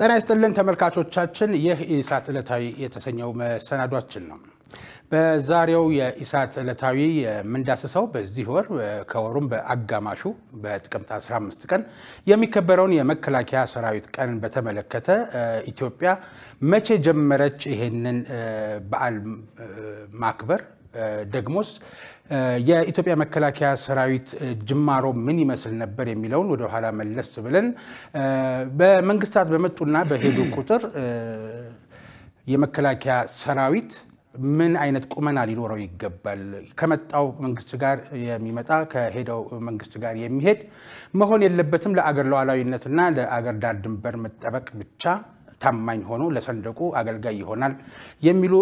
ጤና ይስጥልን ተመልካቾቻችን፣ ይህ ኢሳት ዕለታዊ የተሰኘው መሰናዷችን ነው። በዛሬው የኢሳት ዕለታዊ የምንዳስሰው በዚህ ወር ከወሩም በአጋማሹ በጥቅምት 15 ቀን የሚከበረውን የመከላከያ ሰራዊት ቀን በተመለከተ ኢትዮጵያ መቼ ጀመረች ይሄንን በዓል ማክበር ደግሞስ የኢትዮጵያ መከላከያ ሰራዊት ጅማሮ ምን ይመስል ነበር የሚለውን ወደ ኋላ መለስ ብለን በመንግስታት በመጡና በሄዱ ቁጥር የመከላከያ ሰራዊት ምን አይነት ቁመና ሊኖረው ይገባል? ከመጣው መንግስት ጋር የሚመጣ ከሄደው መንግስት ጋር የሚሄድ መሆን የለበትም። ለአገር ሉዓላዊነትና ለአገር ዳር ድንበር መጠበቅ ብቻ ታማኝ ሆኖ ለሰንደቁ አገልጋይ ይሆናል የሚሉ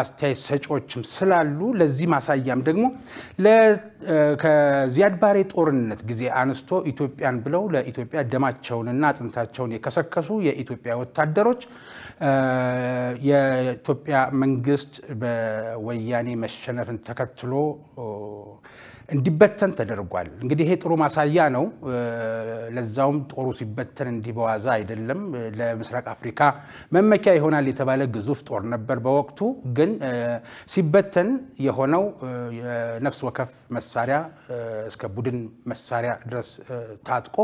አስተያየት ሰጪዎችም ስላሉ ለዚህ ማሳያም ደግሞ ከዚያድ ባሬ ጦርነት ጊዜ አንስቶ ኢትዮጵያን ብለው ለኢትዮጵያ ደማቸውንና አጥንታቸውን የከሰከሱ የኢትዮጵያ ወታደሮች የኢትዮጵያ መንግስት በወያኔ መሸነፍን ተከትሎ እንዲበተን ተደርጓል። እንግዲህ ይሄ ጥሩ ማሳያ ነው። ለዛውም ጦሩ ሲበተን እንዲህ በዋዛ አይደለም። ለምስራቅ አፍሪካ መመኪያ ይሆናል የተባለ ግዙፍ ጦር ነበር በወቅቱ። ግን ሲበተን የሆነው የነፍስ ወከፍ መሳሪያ እስከ ቡድን መሳሪያ ድረስ ታጥቆ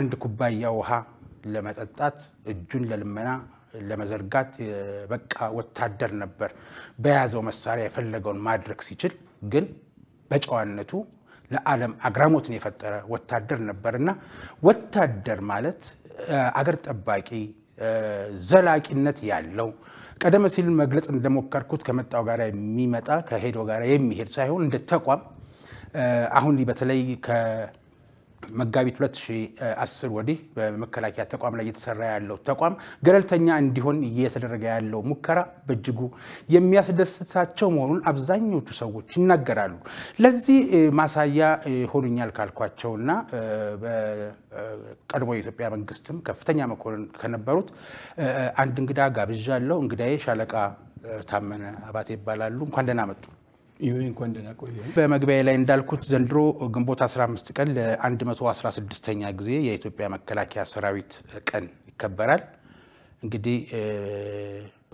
አንድ ኩባያ ውሃ ለመጠጣት እጁን ለልመና ለመዘርጋት በቃ ወታደር ነበር። በያዘው መሳሪያ የፈለገውን ማድረግ ሲችል ግን በጨዋነቱ ለዓለም አግራሞትን የፈጠረ ወታደር ነበርና ወታደር ማለት አገር ጠባቂ ዘላቂነት ያለው ቀደም ሲል መግለጽ እንደሞከርኩት ከመጣው ጋር የሚመጣ ከሄዶ ጋር የሚሄድ ሳይሆን እንደ ተቋም አሁን በተለይ መጋቢት 2010 ወዲህ በመከላከያ ተቋም ላይ እየተሰራ ያለው ተቋም ገለልተኛ እንዲሆን እየተደረገ ያለው ሙከራ በእጅጉ የሚያስደስታቸው መሆኑን አብዛኞቹ ሰዎች ይናገራሉ። ለዚህ ማሳያ ሆኑኛል ካልኳቸውና በቀድሞ የኢትዮጵያ መንግስትም ከፍተኛ መኮንን ከነበሩት አንድ እንግዳ ጋብዣለሁ። እንግዳዬ ሻለቃ ታመነ አባቴ ይባላሉ። እንኳን ደህና መጡ። ይሁን እንኳን ደህና ቆየ። በመግቢያ ላይ እንዳልኩት ዘንድሮ ግንቦት 15 ቀን ለ116ኛ ጊዜ የኢትዮጵያ መከላከያ ሰራዊት ቀን ይከበራል። እንግዲህ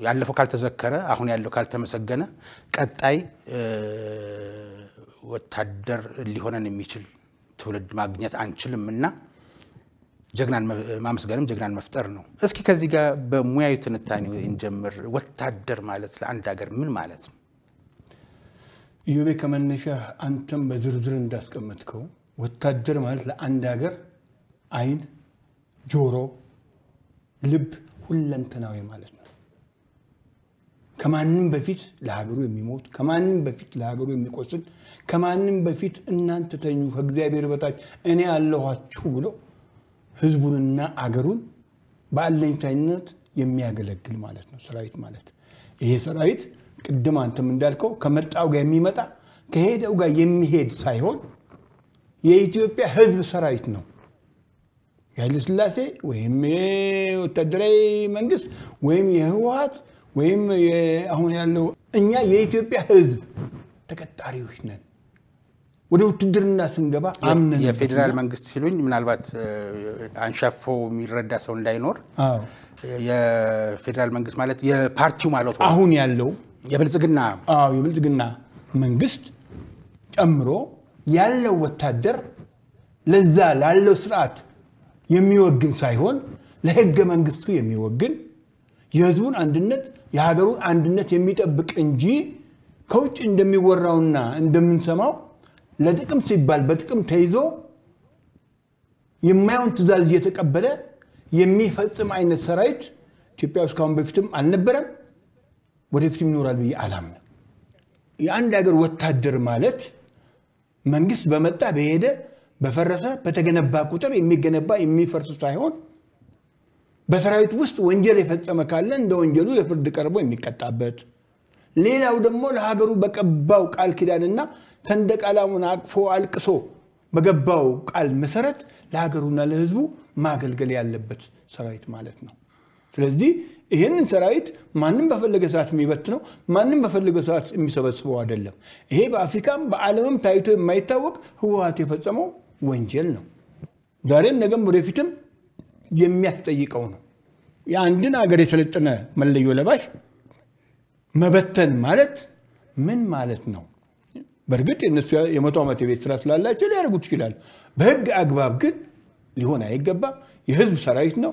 ያለፈው ካልተዘከረ፣ አሁን ያለው ካልተመሰገነ፣ ቀጣይ ወታደር ሊሆነን የሚችል ትውልድ ማግኘት አንችልም እና ጀግናን ማመስገንም ጀግናን መፍጠር ነው። እስኪ ከዚህ ጋር በሙያዊ ትንታኔ እንጀምር። ወታደር ማለት ለአንድ ሀገር ምን ማለት ነው? ኢዮቤ ከመነሻ አንተም በዝርዝር እንዳስቀመጥከው ወታደር ማለት ለአንድ ሀገር አይን፣ ጆሮ፣ ልብ ሁለንተናዊ ማለት ነው። ከማንም በፊት ለሀገሩ የሚሞት ከማንም በፊት ለሀገሩ የሚቆስል ከማንም በፊት እናንተ ተኙ ከእግዚአብሔር በታች እኔ አለኋችሁ ብሎ ህዝቡንና አገሩን በአለኝታይነት የሚያገለግል ማለት ነው ሰራዊት ማለት ይሄ ሰራዊት ቅድም አንተም እንዳልከው ከመጣው ጋር የሚመጣ ከሄደው ጋር የሚሄድ ሳይሆን የኢትዮጵያ ህዝብ ሰራዊት ነው። ስላሴ ወይም ወታደራዊ መንግስት ወይም የህወሀት ወይም አሁን ያለው እኛ የኢትዮጵያ ህዝብ ተቀጣሪዎች ነን። ወደ ውትድርና ስንገባ አምነን የፌዴራል መንግስት ሲሉኝ ምናልባት አንሻፎ የሚረዳ ሰው እንዳይኖር የፌዴራል መንግስት ማለት የፓርቲው ማለት አሁን ያለው የብልጽግና አዎ የብልጽግና መንግስት ጨምሮ ያለው ወታደር ለዛ ላለው ስርዓት የሚወግን ሳይሆን ለህገ መንግስቱ የሚወግን የህዝቡን አንድነት የሀገሩን አንድነት የሚጠብቅ እንጂ ከውጭ እንደሚወራውና እንደምንሰማው ለጥቅም ሲባል በጥቅም ተይዞ የማየውን ትእዛዝ እየተቀበለ የሚፈጽም አይነት ሰራዊት ኢትዮጵያ ውስጥ ካሁን በፊትም አልነበረም። ወደፊትም ይኖራል ብዬ አላምንም። የአንድ ሀገር ወታደር ማለት መንግስት በመጣ በሄደ በፈረሰ በተገነባ ቁጥር የሚገነባ የሚፈርስ ሳይሆን በሰራዊት ውስጥ ወንጀል የፈጸመ ካለ እንደ ወንጀሉ ለፍርድ ቀርቦ የሚቀጣበት፣ ሌላው ደግሞ ለሀገሩ በቀባው ቃል ኪዳንና ሰንደቅ አላሙን አቅፎ አልቅሶ በገባው ቃል መሰረት ለሀገሩና ለህዝቡ ማገልገል ያለበት ሰራዊት ማለት ነው። ስለዚህ ይህንን ሰራዊት ማንም በፈለገ ሰዓት የሚበትነው ማንም በፈለገ ሰዓት የሚሰበስበው አይደለም። ይሄ በአፍሪካም በዓለምም ታይቶ የማይታወቅ ህወሀት የፈጸመው ወንጀል ነው። ዛሬም ነገም ወደፊትም የሚያስጠይቀው ነው። የአንድን አገር የሰለጠነ መለዮ ለባሽ መበተን ማለት ምን ማለት ነው? በእርግጥ የነሱ የመቶ ዓመት የቤት ስራ ስላላቸው ሊያደርጉት ይችላሉ። በህግ አግባብ ግን ሊሆን አይገባም። የህዝብ ሰራዊት ነው።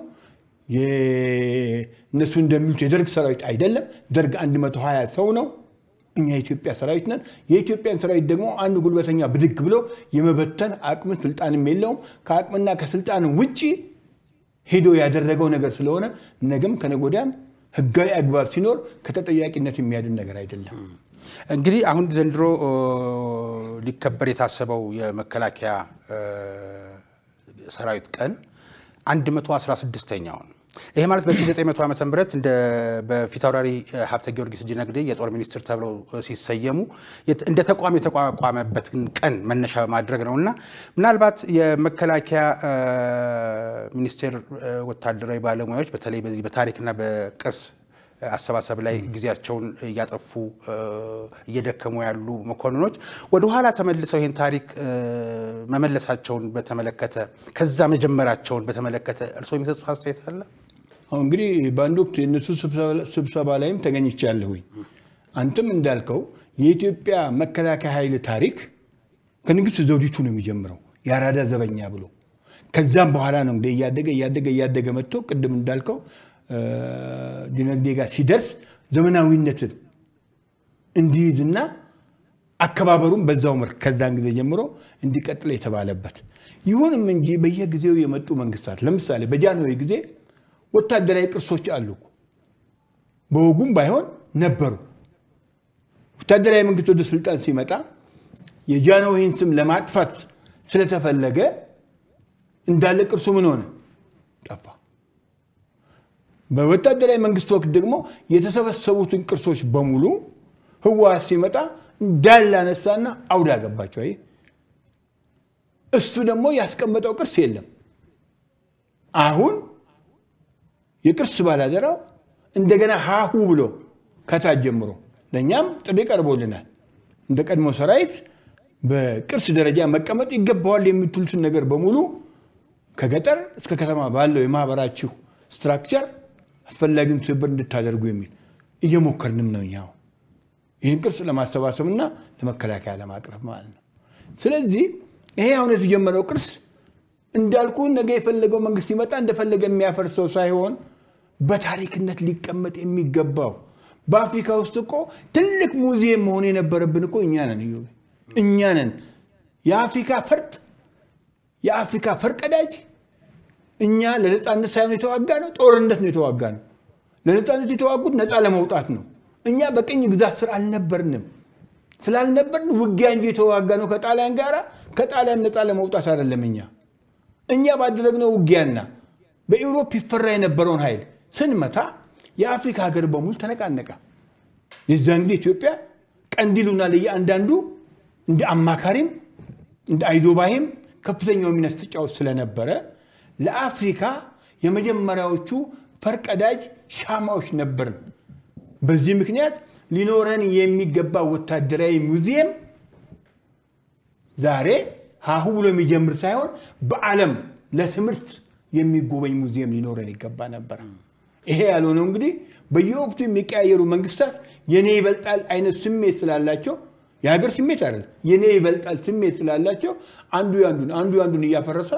እነሱ እንደሚሉት የደርግ ሰራዊት አይደለም። ደርግ 120 ሰው ነው። እኛ የኢትዮጵያ ሰራዊት ነን። የኢትዮጵያን ሰራዊት ደግሞ አንድ ጉልበተኛ ብድግ ብሎ የመበተን አቅምን ስልጣንም የለውም። ከአቅምና ከስልጣን ውጪ ሄዶ ያደረገው ነገር ስለሆነ ነገም ከነጎዳም ህጋዊ አግባብ ሲኖር ከተጠያቂነት የሚያድን ነገር አይደለም። እንግዲህ አሁን ዘንድሮ ሊከበር የታሰበው የመከላከያ ሰራዊት ቀን 116ኛውን ይሄ ማለት በ900 ዓ ም እንደ በፊታውራሪ ሀብተ ጊዮርጊስ እጅ ነግዴ የጦር ሚኒስትር ተብለው ሲሰየሙ እንደ ተቋም የተቋቋመበትን ቀን መነሻ ማድረግ ነው እና ምናልባት የመከላከያ ሚኒስቴር ወታደራዊ ባለሙያዎች በተለይ በዚህ በታሪክና በቅርስ አሰባሰብ ላይ ጊዜያቸውን እያጠፉ እየደከሙ ያሉ መኮንኖች ወደኋላ ተመልሰው ይህን ታሪክ መመለሳቸውን በተመለከተ ከዛ መጀመራቸውን በተመለከተ እርስዎ የሚሰጡ አስተያየት አለ? አሁን እንግዲህ በአንድ ወቅት የእነሱ ስብሰባ ላይም ተገኝቻለሁኝ። አንተም እንዳልከው የኢትዮጵያ መከላከያ ኃይል ታሪክ ከንግስት ዘውዲቱ ነው የሚጀምረው የአራዳ ዘበኛ ብሎ ከዛም በኋላ ነው እንደ እያደገ እያደገ እያደገ መጥቶ ቅድም እንዳልከው ዲነግዴ ጋር ሲደርስ ዘመናዊነትን እንዲይዝና አከባበሩም በዛው መልክ ከዛን ጊዜ ጀምሮ እንዲቀጥል የተባለበት ይሁንም እንጂ በየጊዜው የመጡ መንግስታት ለምሳሌ በጃንሆይ ጊዜ ወታደራዊ ቅርሶች አሉ። በወጉም ባይሆን ነበሩ። ወታደራዊ መንግስት ወደ ስልጣን ሲመጣ የጃንሆይን ስም ለማጥፋት ስለተፈለገ እንዳለ ቅርሱ ምን ሆነ? ጠፋ። በወታደራዊ መንግስት ወቅት ደግሞ የተሰበሰቡትን ቅርሶች በሙሉ ህወሓት ሲመጣ እንዳለ አነሳና አውዳ ገባቸው። እሱ ደግሞ ያስቀመጠው ቅርስ የለም አሁን የቅርስ ባላደራው እንደገና ሀሁ ብሎ ከታች ጀምሮ ለእኛም ጥሪ ቀርቦልናል። እንደ ቀድሞ ሰራዊት በቅርስ ደረጃ መቀመጥ ይገባዋል የምትሉትን ነገር በሙሉ ከገጠር እስከ ከተማ ባለው የማህበራችሁ ስትራክቸር አስፈላጊውን ትብብር እንድታደርጉ የሚል እየሞከርንም ነው። እኛው ይህን ቅርስ ለማሰባሰብ እና ለመከላከያ ለማቅረብ ማለት ነው። ስለዚህ ይሄ አሁን የተጀመረው ቅርስ እንዳልኩ ነገ የፈለገው መንግስት ሲመጣ እንደፈለገ የሚያፈርሰው ሳይሆን በታሪክነት ሊቀመጥ የሚገባው በአፍሪካ ውስጥ እኮ ትልቅ ሙዚየም መሆን የነበረብን እኮ እኛ ነን። እዩ እኛ ነን። የአፍሪካ ፈርጥ የአፍሪካ ፈርቀዳጅ እኛ ለነፃነት ሳይሆን የተዋጋ ነው፣ ጦርነት ነው የተዋጋ ነው። ለነፃነት የተዋጉት ነፃ ለመውጣት ነው። እኛ በቅኝ ግዛት ስር አልነበርንም። ስላልነበርን ውጊያ እንጂ የተዋጋ ነው ከጣሊያን ጋር። ከጣሊያን ነፃ ለመውጣት አይደለም እኛ እኛ ባደረግነው ውጊያና በኢውሮፕ ይፈራ የነበረውን ኃይል ስንመታ የአፍሪካ ሀገር በሙሉ ተነቃነቀ። የዛን ጊዜ ኢትዮጵያ ቀንዲሉና አንዳንዱ እንደ አማካሪም እንደ አይዞባይም ከፍተኛው ሚና ስትጫወት ስለነበረ ለአፍሪካ የመጀመሪያዎቹ ፈርቀዳጅ ሻማዎች ነበርን። በዚህ ምክንያት ሊኖረን የሚገባ ወታደራዊ ሙዚየም ዛሬ ሀሁ ብሎ የሚጀምር ሳይሆን በዓለም ለትምህርት የሚጎበኝ ሙዚየም ሊኖረን ይገባ ነበር። ይሄ ያልሆነው እንግዲህ በየወቅቱ የሚቀያየሩ መንግስታት የኔ ይበልጣል አይነት ስሜት ስላላቸው የሀገር ስሜት አይደል፣ የኔ ይበልጣል ስሜት ስላላቸው አንዱ ያንዱን አንዱ ያንዱን እያፈረሰ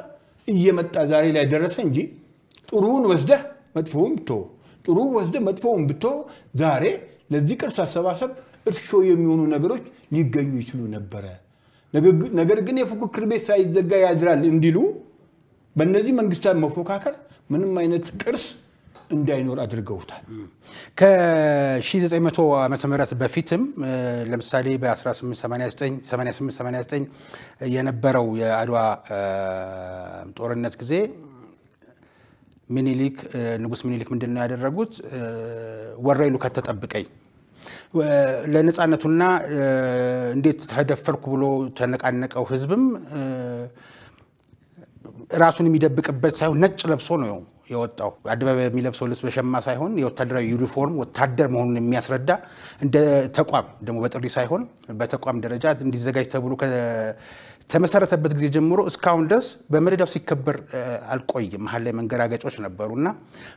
እየመጣ ዛሬ ላይ ደረሰ እንጂ ጥሩውን ወስደህ መጥፎውን ብትሆ ጥሩ ወስደህ መጥፎውን ብትሆ ዛሬ ለዚህ ቅርስ አሰባሰብ እርሾ የሚሆኑ ነገሮች ሊገኙ ይችሉ ነበረ። ነገር ግን የፉክክር ቤት ሳይዘጋ ያድራል እንዲሉ በእነዚህ መንግስታት መፎካከር ምንም አይነት ቅርስ እንዳይኖር አድርገውታል። ከ1900 ዓ ም በፊትም ለምሳሌ በ1889 የነበረው የአድዋ ጦርነት ጊዜ ሚኒሊክ ንጉስ ሚኒሊክ ምንድን ነው ያደረጉት? ወረይሉ ከተጠብቀኝ ለነፃነቱና እንዴት ተደፈርኩ ብሎ ተነቃነቀው ህዝብም ራሱን የሚደብቅበት ሳይሆን ነጭ ለብሶ ነው የወጣው አደባባይ የሚለብሰው ልብስ በሸማ ሳይሆን የወታደራዊ ዩኒፎርም ወታደር መሆኑን የሚያስረዳ እንደ ተቋም ደግሞ በጥሪ ሳይሆን በተቋም ደረጃ እንዲዘጋጅ ተብሎ ከተመሰረተበት ጊዜ ጀምሮ እስካሁን ድረስ በመደዳው ሲከበር አልቆይም። መሀል ላይ መንገራገጮች ነበሩ እና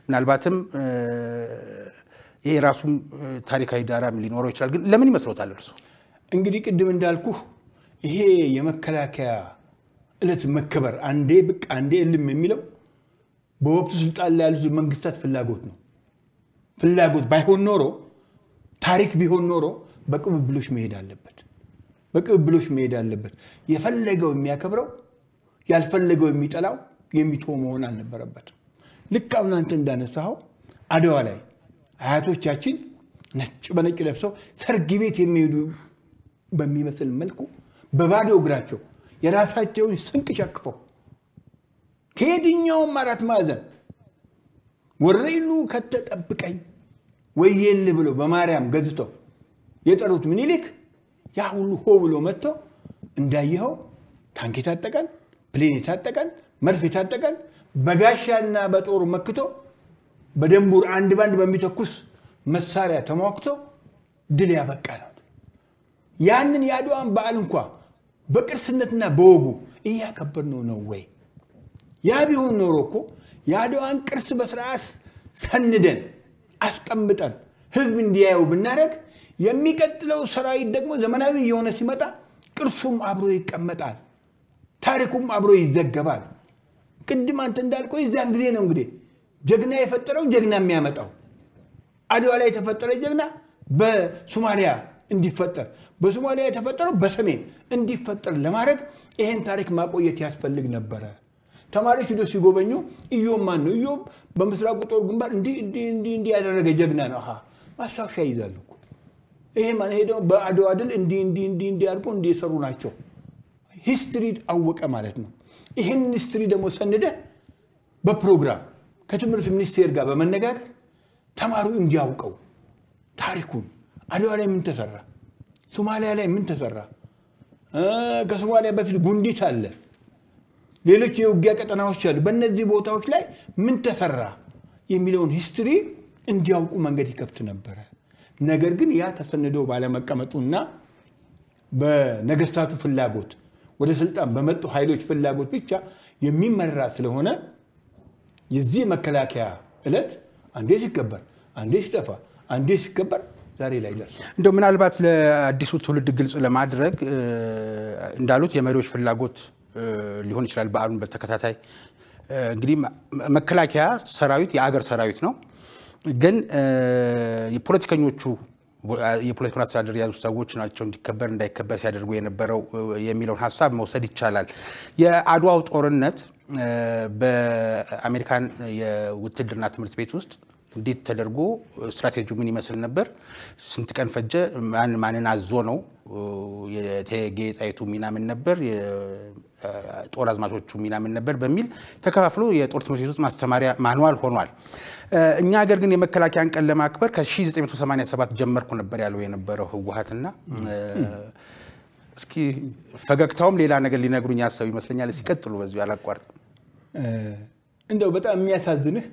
ምናልባትም ይህ የራሱም ታሪካዊ ዳራም ሊኖረው ይችላል። ግን ለምን ይመስሎታል እርሱ? እንግዲህ ቅድም እንዳልኩ ይሄ የመከላከያ እለት መከበር አንዴ ብቅ አንዴ እልም የሚለው በወቅቱ ስልጣን ላይ ያሉት መንግስታት ፍላጎት ነው። ፍላጎት ባይሆን ኖሮ ታሪክ ቢሆን ኖሮ በቅብብሎች መሄድ አለበት። በቅብብሎች መሄድ አለበት። የፈለገው የሚያከብረው ያልፈለገው የሚጠላው የሚቶ መሆን አልነበረበትም። ልክ አሁን አንተ እንዳነሳኸው አድዋ ላይ አያቶቻችን ነጭ በነጭ ለብሰው ሰርግ ቤት የሚሄዱ በሚመስል መልኩ በባዶ እግራቸው የራሳቸውን ስንቅ ሸክፈው ከየትኛውም አራት ማዕዘን ወረይኑ ከተጠብቀኝ ወየን ብሎ በማርያም ገዝተው የጠሩት ምኒልክ ያ ሁሉ ሆ ብሎ መጥቶ እንዳየኸው ታንክ የታጠቀን፣ ፕሌን የታጠቀን፣ መርፍ የታጠቀን በጋሻና በጦር መክቶ በደንቡር አንድ ባንድ በሚተኩስ መሳሪያ ተሟክቶ ድል ያበቃ ነው። ያንን የአድዋን በዓል እንኳ በቅርስነትና በወጉ እያከበር ነው ነው ወይ? ያ ቢሆን ኖሮ እኮ የአድዋን ቅርስ በስርዓት ሰንደን አስቀምጠን ህዝብ እንዲያየው ብናደረግ የሚቀጥለው ሰራዊት ደግሞ ዘመናዊ እየሆነ ሲመጣ ቅርሱም አብሮ ይቀመጣል፣ ታሪኩም አብሮ ይዘገባል። ቅድም አንተ እንዳልከው የዚያን ጊዜ ነው እንግዲህ ጀግና የፈጠረው ጀግና የሚያመጣው። አድዋ ላይ የተፈጠረ ጀግና በሶማሊያ እንዲፈጠር በሶማሊያ የተፈጠረው በሰሜን እንዲፈጠር ለማድረግ ይህን ታሪክ ማቆየት ያስፈልግ ነበረ። ተማሪዎች ሂዶ ሲጎበኙ ኢዮብ ማን ነው? እዮም በምስራቁ ጦር ግንባር እንዲህ ያደረገ ጀግና ነው። ማስታወሻ ይዛሉ ይሄ ማን ይሄ ደግሞ በአድዋ ድል እንዲህ እንዲህ እንዲህ እንዲህ አድርገው እንዲህ የሰሩ ናቸው። ሂስትሪ አወቀ ማለት ነው። ይህን ሂስትሪ ደግሞ ሰንደ በፕሮግራም ከትምህርት ሚኒስቴር ጋር በመነጋገር ተማሪው እንዲያውቀው ታሪኩን አድዋ ላይ ምን ተሰራ፣ ሶማሊያ ላይ ምን ተሰራ፣ ከሶማሊያ በፊት ጉንዲት አለ ሌሎች የውጊያ ቀጠናዎች አሉ። በእነዚህ ቦታዎች ላይ ምን ተሰራ የሚለውን ሂስትሪ እንዲያውቁ መንገድ ይከፍት ነበረ። ነገር ግን ያ ተሰንዶ ባለመቀመጡና በነገስታቱ ፍላጎት ወደ ስልጣን በመጡ ኃይሎች ፍላጎት ብቻ የሚመራ ስለሆነ የዚህ መከላከያ እለት አንዴ ሲከበር፣ አንዴ ሲጠፋ፣ አንዴ ሲከበር ዛሬ ላይ ደርሷል። እንደው ምናልባት ለአዲሱ ትውልድ ግልጽ ለማድረግ እንዳሉት የመሪዎች ፍላጎት ሊሆን ይችላል። በዓሉን በተከታታይ እንግዲህ መከላከያ ሰራዊት የአገር ሰራዊት ነው። ግን የፖለቲከኞቹ የፖለቲካውን አስተዳደር የያዙ ሰዎች ናቸው እንዲከበር እንዳይከበር ሲያደርጉ የነበረው የሚለውን ሀሳብ መውሰድ ይቻላል። የአድዋው ጦርነት በአሜሪካን የውትድርና ትምህርት ቤት ውስጥ እንዴት ተደርጎ ስትራቴጂው ምን ይመስል ነበር? ስንት ቀን ፈጀ? ማን ማንን አዞ ነው? የእቴጌ ጣይቱ ሚና ምን ነበር? ጦር አዝማቾቹ ሚና ምን ነበር በሚል ተከፋፍሎ የጦር ትምህርት ቤት ውስጥ ማስተማሪያ ማንዋል ሆኗል። እኛ ሀገር ግን የመከላከያን ቀን ለማክበር ከ1987 ጀመርኩ ነበር ያለው የነበረው ህወሀትና እስኪ ፈገግታውም ሌላ ነገር ሊነግሩኝ ያሰቡ ይመስለኛል። ሲቀጥሉ በዚ አላቋርጥም። እንደው በጣም የሚያሳዝንህ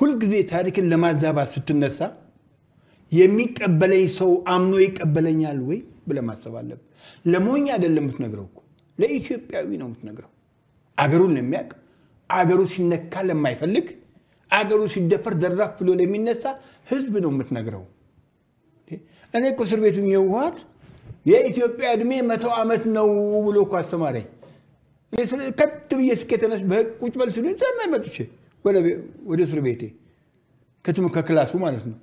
ሁልጊዜ ታሪክን ለማዛባት ስትነሳ የሚቀበለኝ ሰው አምኖ ይቀበለኛል ወይ ብለህ ማሰብ አለብህ። ለሞኝ አይደለም የምትነግረው እኮ ለኢትዮጵያዊ ነው የምትነግረው። አገሩን ለሚያውቅ አገሩ ሲነካ ለማይፈልግ አገሩ ሲደፈር ደራፍ ብሎ ለሚነሳ ህዝብ ነው የምትነግረው። እኔ እኮ እስር ቤቱ የህወሓት የኢትዮጵያ እድሜ መቶ ዓመት ነው ብሎ እኮ አስተማረኝ። ከት ብዬ ስኬ ተነስ በል ሲሉኝ ዘመን ወደ እስር ቤቴ ከክላሱ ማለት ነው።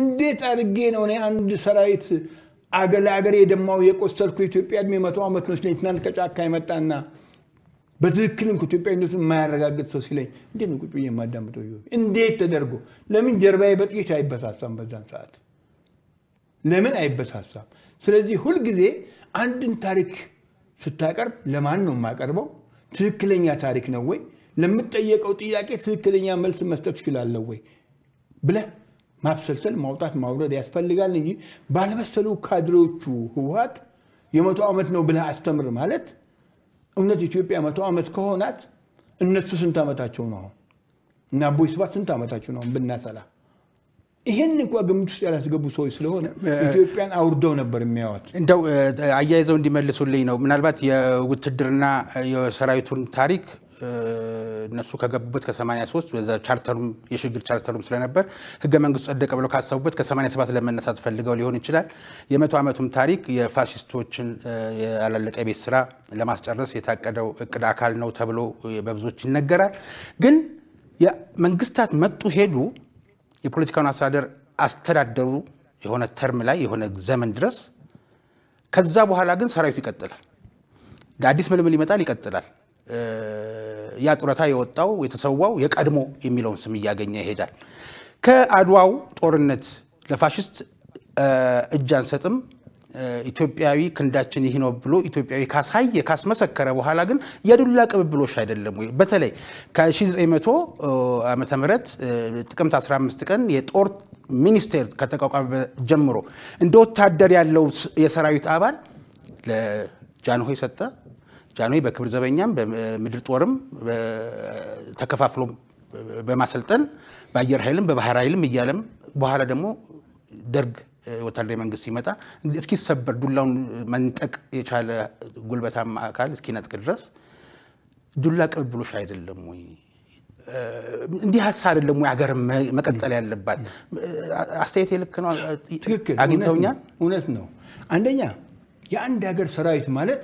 እንዴት አድርጌ ነው እኔ አንድ ሰራዊት አገር ለአገር የደማው የቆሰልኩ ኢትዮጵያ እድሜ መቶ ዓመት ነች። ትናንት ከጫካ የመጣና በትክክል እንኳ ኢትዮጵያዊነቱን የማያረጋግጥ ሰው ሲለኝ እንዴት ነው ቁጭ የማዳምጠው? የማዳምጠው? እንዴት ተደርጎ ለምን ጀርባዬ በጥቂት አይበሳሳም? በዛን ሰዓት ለምን አይበሳሳም? ስለዚህ ሁልጊዜ አንድን ታሪክ ስታቀርብ ለማን ነው የማቀርበው? ትክክለኛ ታሪክ ነው ወይ? ለምትጠየቀው ጥያቄ ትክክለኛ መልስ መስጠት ትችላለህ ወይ ብለህ ማብሰልሰል ማውጣት ማውረድ ያስፈልጋል እንጂ ባልበሰሉ ካድሬዎቹ ህወሀት የመቶ ዓመት ነው ብለህ አስተምር ማለት እውነት ኢትዮጵያ መቶ ዓመት ከሆናት እነሱ ስንት ዓመታቸው ነው አሁን? እና አቦይ ስብሐት ስንት ዓመታቸው ነው ብናሰላ? ይህን እንኳ ግምት ውስጥ ያላስገቡ ሰዎች ስለሆነ ኢትዮጵያን አውርደው ነበር የሚያዋት። እንደው አያይዘው እንዲመልሱልኝ ነው። ምናልባት የውትድርና የሰራዊቱን ታሪክ እነሱ ከገቡበት ከ83 በዛ ቻርተሩም የሽግግር ቻርተሩም ስለነበር ህገ መንግስቱ ጸደቀ ብለው ካሰቡበት ከ87 ለመነሳት ፈልገው ሊሆን ይችላል። የመቶ ዓመቱም ታሪክ የፋሽስቶችን ያላለቀ የቤት ስራ ለማስጨረስ የታቀደው እቅድ አካል ነው ተብሎ በብዙዎች ይነገራል። ግን መንግስታት መጡ ሄዱ፣ የፖለቲካውን አስተዳደር አስተዳደሩ የሆነ ተርም ላይ የሆነ ዘመን ድረስ። ከዛ በኋላ ግን ሰራዊቱ ይቀጥላል፣ አዲስ ምልምል ይመጣል፣ ይቀጥላል። ያ ጡረታ የወጣው የተሰዋው የቀድሞ የሚለውን ስም እያገኘ ይሄዳል። ከአድዋው ጦርነት ለፋሽስት እጅ አንሰጥም ኢትዮጵያዊ ክንዳችን ይህ ነው ብሎ ኢትዮጵያዊ ካሳየ ካስመሰከረ በኋላ ግን የዱላ ቅብብሎሽ አይደለም ወይ? በተለይ ከ1900 ዓ ምህረት ጥቅምት 15 ቀን የጦር ሚኒስቴር ከተቋቋመ ጀምሮ እንደ ወታደር ያለው የሰራዊት አባል ለጃንሆይ ሰጠ፣ ጃንሆይ በክብር ዘበኛም በምድር ጦርም ተከፋፍሎ በማሰልጠን በአየር ኃይልም በባህር ኃይልም እያለም በኋላ ደግሞ ደርግ ወታደራዊ መንግስት ሲመጣ እስኪሰበር ዱላውን መንጠቅ የቻለ ጉልበታማ አካል እስኪነጥቅ ድረስ ዱላ ቅብብሎሽ አይደለም ወይ? እንዲህ ሀሳ አይደለም ወይ ሀገር መቀጠል ያለባት? አስተያየት የልክ ነው? ትክክል አግኝተውኛል? እውነት ነው። አንደኛ የአንድ ሀገር ሰራዊት ማለት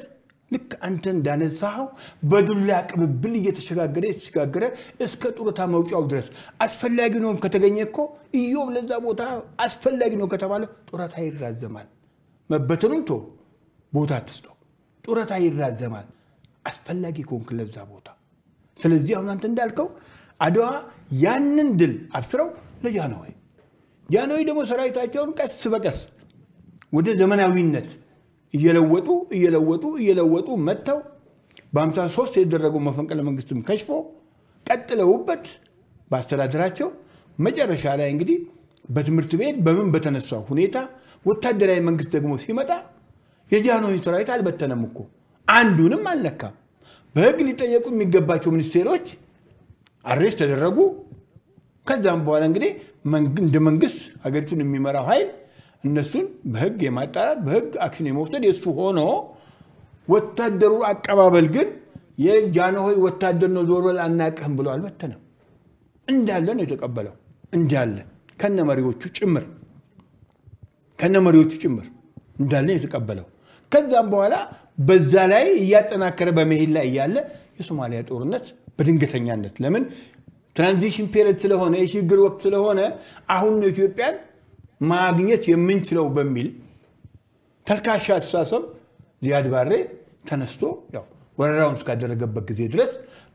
ልክ አንተ እንዳነሳኸው በዱላ ቅብብል እየተሸጋገረ የተሸጋገረ እስከ ጡረታ መውጫው ድረስ አስፈላጊ ነው ከተገኘ እኮ ለዛ ቦታ አስፈላጊ ነው ከተባለ ጡረታ ይራዘማል። መበተኑም ቶ ቦታ አትስጠው፣ ጡረታ ይራዘማል። አስፈላጊ ከሆንክ ለዛ ቦታ። ስለዚህ አሁን አንተ እንዳልከው አድዋ ያንን ድል አብስረው ለጃንሆይ ጃንሆይ ደግሞ ሰራዊታቸውን ቀስ በቀስ ወደ ዘመናዊነት እየለወጡ እየለወጡ እየለወጡ መጥተው በአምሳ ሶስት የተደረገው መፈንቅለ መንግስትም ከሽፎ ቀጥለውበት በአስተዳደራቸው መጨረሻ ላይ እንግዲህ በትምህርት ቤት በምን በተነሳው ሁኔታ ወታደራዊ መንግስት ደግሞ ሲመጣ የጃኖሆን ሰራዊት አልበተነም እኮ አንዱንም አልነካም። በህግ ሊጠየቁ የሚገባቸው ሚኒስቴሮች አሬስ ተደረጉ። ከዛም በኋላ እንግዲህ እንደ መንግስት ሀገሪቱን የሚመራው ኃይል እነሱን በህግ የማጣራት በህግ አክሽን የመውሰድ የእሱ ሆኖ ወታደሩ አቀባበል ግን የጃንሆይ ወታደር ነው ዞር በል አናቅህም ብሎ አልበተነም። እንዳለ ነው የተቀበለው እንዳለ ከነ መሪዎቹ ጭምር ከነ መሪዎቹ ጭምር እንዳለ ነው የተቀበለው። ከዛም በኋላ በዛ ላይ እያጠናከረ በመሄድ ላይ እያለ የሶማሊያ ጦርነት በድንገተኛነት ለምን ትራንዚሽን ፔሪድ ስለሆነ የሽግግር ወቅት ስለሆነ አሁን ነው ኢትዮጵያን ማግኘት የምንችለው በሚል ተልካሻ አስተሳሰብ ዚያድ ባሬ ተነስቶ ያው ወረራውን እስካደረገበት ጊዜ ድረስ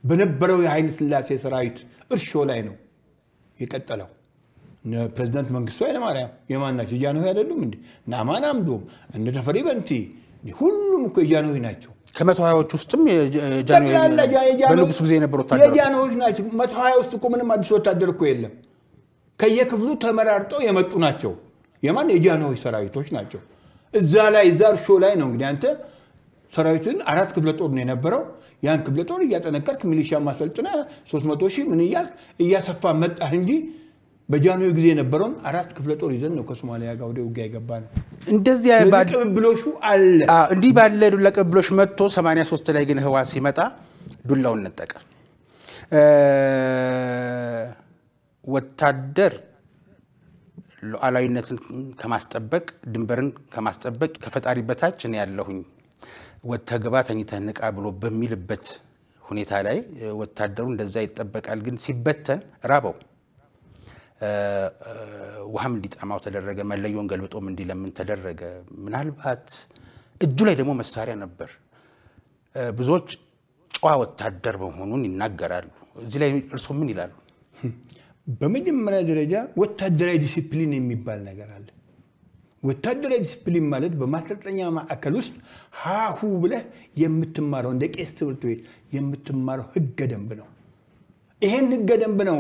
በነበረው የኃይለ ሥላሴ ሰራዊት እርሾ ላይ ነው የቀጠለው። ፕሬዚዳንት መንግስቱ ኃይለማርያም የማናቸው የጃንሆይ አይደሉም እንዲ እነ አማን አምዶም እነ ተፈሪ በንቲ ሁሉም እኮ የጃንሆይ ናቸው። ከመቶ ሀያዎች ውስጥም የጃንሆይ ናቸው። መቶ ሀያ ውስጥ እኮ ምንም አዲስ ወታደር እኮ የለም። ከየክፍሉ ተመራርጠው የመጡ ናቸው። የማን የጃንሆይ ሰራዊቶች ናቸው። እዛ ላይ እዛ እርሾ ላይ ነው እንግዲህ አንተ ሰራዊትን አራት ክፍለ ጦር ነው የነበረው። ያን ክፍለ ጦር እያጠነከርክ ሚሊሻ ማሰልጥነ 300 ሺህ ምን እያልክ እያሰፋ መጣህ እንጂ በጃንሆይ ጊዜ የነበረውን አራት ክፍለ ጦር ይዘን ነው ከሶማሊያ ጋር ወደ ውጊያ የገባ ነው። እንደዚህ ቅብብሎሹ አለ። እንዲህ ባለ ዱላ ቅብብሎሽ መጥቶ 83 ላይ ግን ህዋ ሲመጣ ዱላውን ነጠቀ። ወታደር ሉዓላዊነትን ከማስጠበቅ ድንበርን ከማስጠበቅ ከፈጣሪ በታች እኔ ያለሁኝ ወተግባ ተኝተህ ንቃ ብሎ በሚልበት ሁኔታ ላይ ወታደሩ እንደዛ ይጠበቃል። ግን ሲበተን ራበው፣ ውሃም እንዲጠማው ተደረገ። መለዮን ገልብጦም እንዲለምን ተደረገ። ምናልባት እጁ ላይ ደግሞ መሳሪያ ነበር። ብዙዎች ጨዋ ወታደር መሆኑን ይናገራሉ። እዚህ ላይ እርሶ ምን ይላሉ? በመጀመሪያ ደረጃ ወታደራዊ ዲሲፕሊን የሚባል ነገር አለ። ወታደራዊ ዲሲፕሊን ማለት በማሰልጠኛ ማዕከል ውስጥ ሀሁ ብለህ የምትማረው እንደ ቄስ ትምህርት ቤት የምትማረው ህገ ደንብ ነው። ይሄን ህገ ደንብ ነው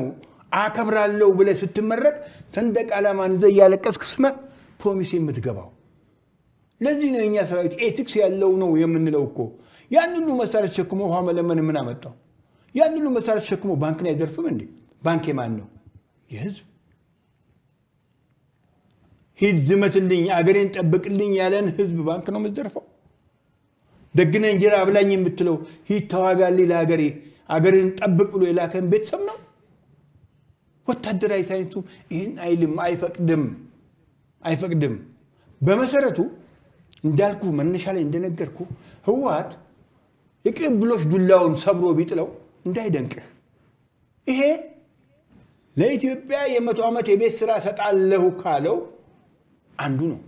አከብራለሁ ብለህ ስትመረቅ ሰንደቅ አላማ እንደ እያለቀስክ ስመ ፕሮሚስ የምትገባው። ለዚህ ነው የእኛ ሰራዊት ኤቲክስ ያለው ነው የምንለው እኮ። ያን ሁሉ መሳሪያ ተሸክሞ ውሃ መለመን ምን አመጣው? ያን ሁሉ መሳሪያ ተሸክሞ ባንክን አይዘርፍም እንዴ? ባንክ የማን ነው? የህዝብ ሂድ ዝመትልኝ፣ አገሬን ጠብቅልኝ ያለን ህዝብ ባንክ ነው የምትዘርፈው። ደግነ እንጀራ አብላኝ የምትለው ሂድ ተዋጋልኝ ለአገሬ አገሬን ጠብቅ ብሎ የላከን ቤተሰብ ነው። ወታደራዊ ሳይንሱም ይህን አይልም፣ አይፈቅድም አይፈቅድም። በመሰረቱ እንዳልኩ መነሻ ላይ እንደነገርኩ ህወሀት የቅብሎች ዱላውን ሰብሮ ቢጥለው እንዳይደንቅህ ይሄ ለኢትዮጵያ የመቶ ዓመት የቤት ስራ ሰጣለሁ ካለው አንዱ ነው።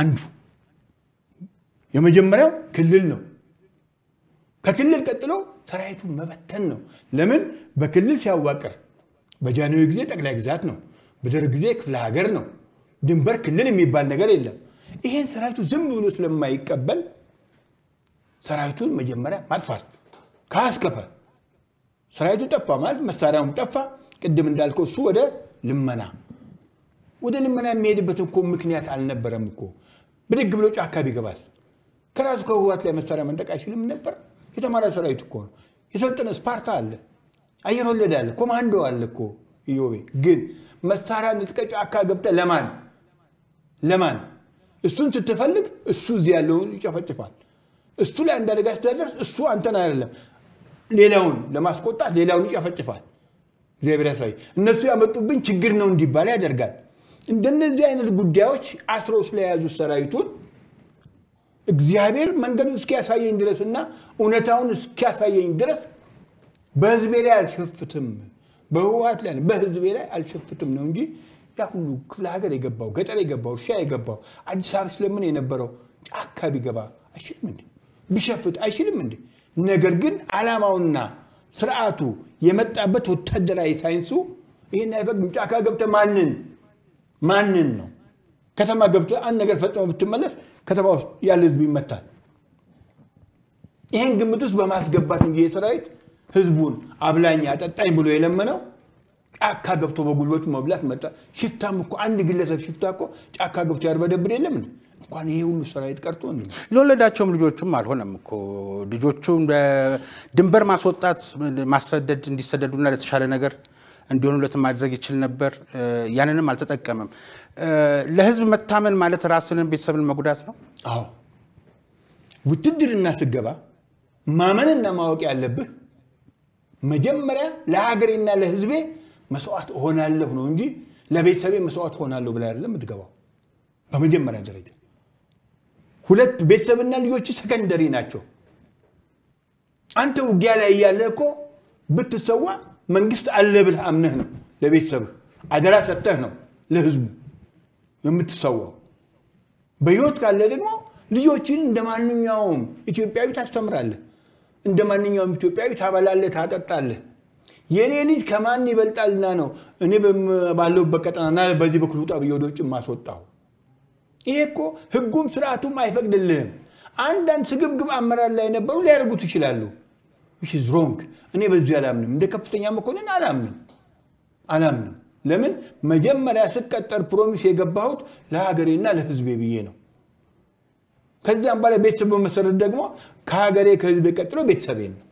አንዱ የመጀመሪያው ክልል ነው። ከክልል ቀጥሎ ሰራዊቱ መበተን ነው። ለምን? በክልል ሲያዋቅር በጃንሆይ ጊዜ ጠቅላይ ግዛት ነው። በደርግ ጊዜ ክፍለ ሀገር ነው። ድንበር ክልል የሚባል ነገር የለም። ይሄን ሰራዊቱ ዝም ብሎ ስለማይቀበል ሰራዊቱን መጀመሪያ ማጥፋት ካስከፈ ሰራዊቱ ጠፋ ማለት መሳሪያውም ጠፋ፣ ቅድም እንዳልከው እሱ ወደ ልመና ወደ ልመና የሚሄድበት እኮ ምክንያት አልነበረም እኮ። ብድግ ብሎ ጫካ ቢገባስ ከራሱ ከህወሓት ላይ መሳሪያ መንጠቅ አይችልም ነበር? የተማረ ሰራዊት እኮ ነው። የሰልጠነ ስፓርታ አለ፣ አየር ወለድ አለ፣ ኮማንዶ አለ እኮ ኢዮቤ። ግን መሳሪያ ንጥቀ ጫካ ገብተ ለማን ለማን እሱን ስትፈልግ እሱ እዚህ ያለውን ይጨፈጭፋል። እሱ ላይ አንድ አደጋ ስትደርስ እሱ አንተን አይደለም ሌላውን ለማስቆጣት ሌላውን ይጨፈጭፋል። እግዚአብሔር ያሳይ። እነሱ ያመጡብን ችግር ነው እንዲባል ያደርጋል። እንደነዚህ አይነት ጉዳዮች አስረው ስለያዙ ሰራዊቱን እግዚአብሔር መንገዱን እስኪያሳየኝ ድረስ እና እውነታውን እስኪያሳየኝ ድረስ በህዝቤ ላይ አልሸፍትም፣ በህወሀት ላይ በህዝቤ ላይ አልሸፍትም ነው እንጂ ያ ሁሉ ክፍለ ሀገር የገባው ገጠር የገባው እርሻ የገባው አዲስ አበባ ስለምን የነበረው ጫካ ቢገባ አይችልም እንዴ? ቢሸፍት አይችልም እንዴ? ነገር ግን ዓላማውና ስርዓቱ የመጣበት ወታደራዊ ሳይንሱ ይህን አይፈቅድም። ጫካ ገብተህ ማንን ማንን ነው? ከተማ ገብተህ አንድ ነገር ፈጽመ ብትመለስ ከተማ ውስጥ ያለ ህዝብ ይመታል። ይህን ግምት ውስጥ በማስገባት እንጂ የሰራዊት ህዝቡን አብላኝ አጠጣኝ ብሎ የለመነው ጫካ ገብቶ በጉልበቱ መብላት መጣ። ሽፍታም እኮ አንድ ግለሰብ ሽፍታ እኮ ጫካ ገብቶ ያርበደብድ የለም እንኳን ይሄ ሁሉ ሰራዊት ቀርቶ ለወለዳቸውም ልጆቹም አልሆነም እኮ ልጆቹ ድንበር ማስወጣት ማሰደድ እንዲሰደዱና ለተሻለ ነገር እንዲሆኑለትም ማድረግ ይችል ነበር። ያንንም አልተጠቀምም። ለህዝብ መታመን ማለት ራስንን ቤተሰብን መጉዳት ነው። አዎ ውትድርና ስገባ ማመንና ማወቅ ያለብህ መጀመሪያ ለሀገሬና ለህዝቤ መስዋዕት እሆናለሁ ነው እንጂ ለቤተሰቤ መስዋዕት እሆናለሁ ብላ አይደለም የምትገባው በመጀመሪያ ደረጃ ሁለት ቤተሰብና ልጆች ሰከንደሪ ናቸው። አንተ ውጊያ ላይ እያለ እኮ ብትሰዋ መንግስት አለ ብለህ አምነህ ነው ለቤተሰብ አደራ ሰጥተህ ነው ለህዝቡ የምትሰዋው። በህይወት ካለ ደግሞ ልጆችን እንደ ማንኛውም ኢትዮጵያዊ ታስተምራለህ፣ እንደ ማንኛውም ኢትዮጵያዊ ታበላለህ፣ ታጠጣለህ። የእኔ ልጅ ከማን ይበልጣልና ነው እኔ ባለሁበት ቀጠናና በዚህ በኩል ውጣ ብዬ ወደ ውጭ የማስወጣው? ይሄ እኮ ህጉም ስርዓቱም አይፈቅድልህም። አንዳንድ ስግብግብ አመራር ላይ ነበሩ ሊያደርጉት ይችላሉ። ሮንግ እኔ በዚህ አላምንም። እንደ ከፍተኛ መኮንን አላምንም አላምንም። ለምን መጀመሪያ ስቀጠር ፕሮሚስ የገባሁት ለሀገሬና ለህዝቤ ብዬ ነው። ከዚያም በላይ ቤተሰብ በመሰረት ደግሞ ከሀገሬ ከህዝቤ ቀጥሎ ቤተሰቤ ነው።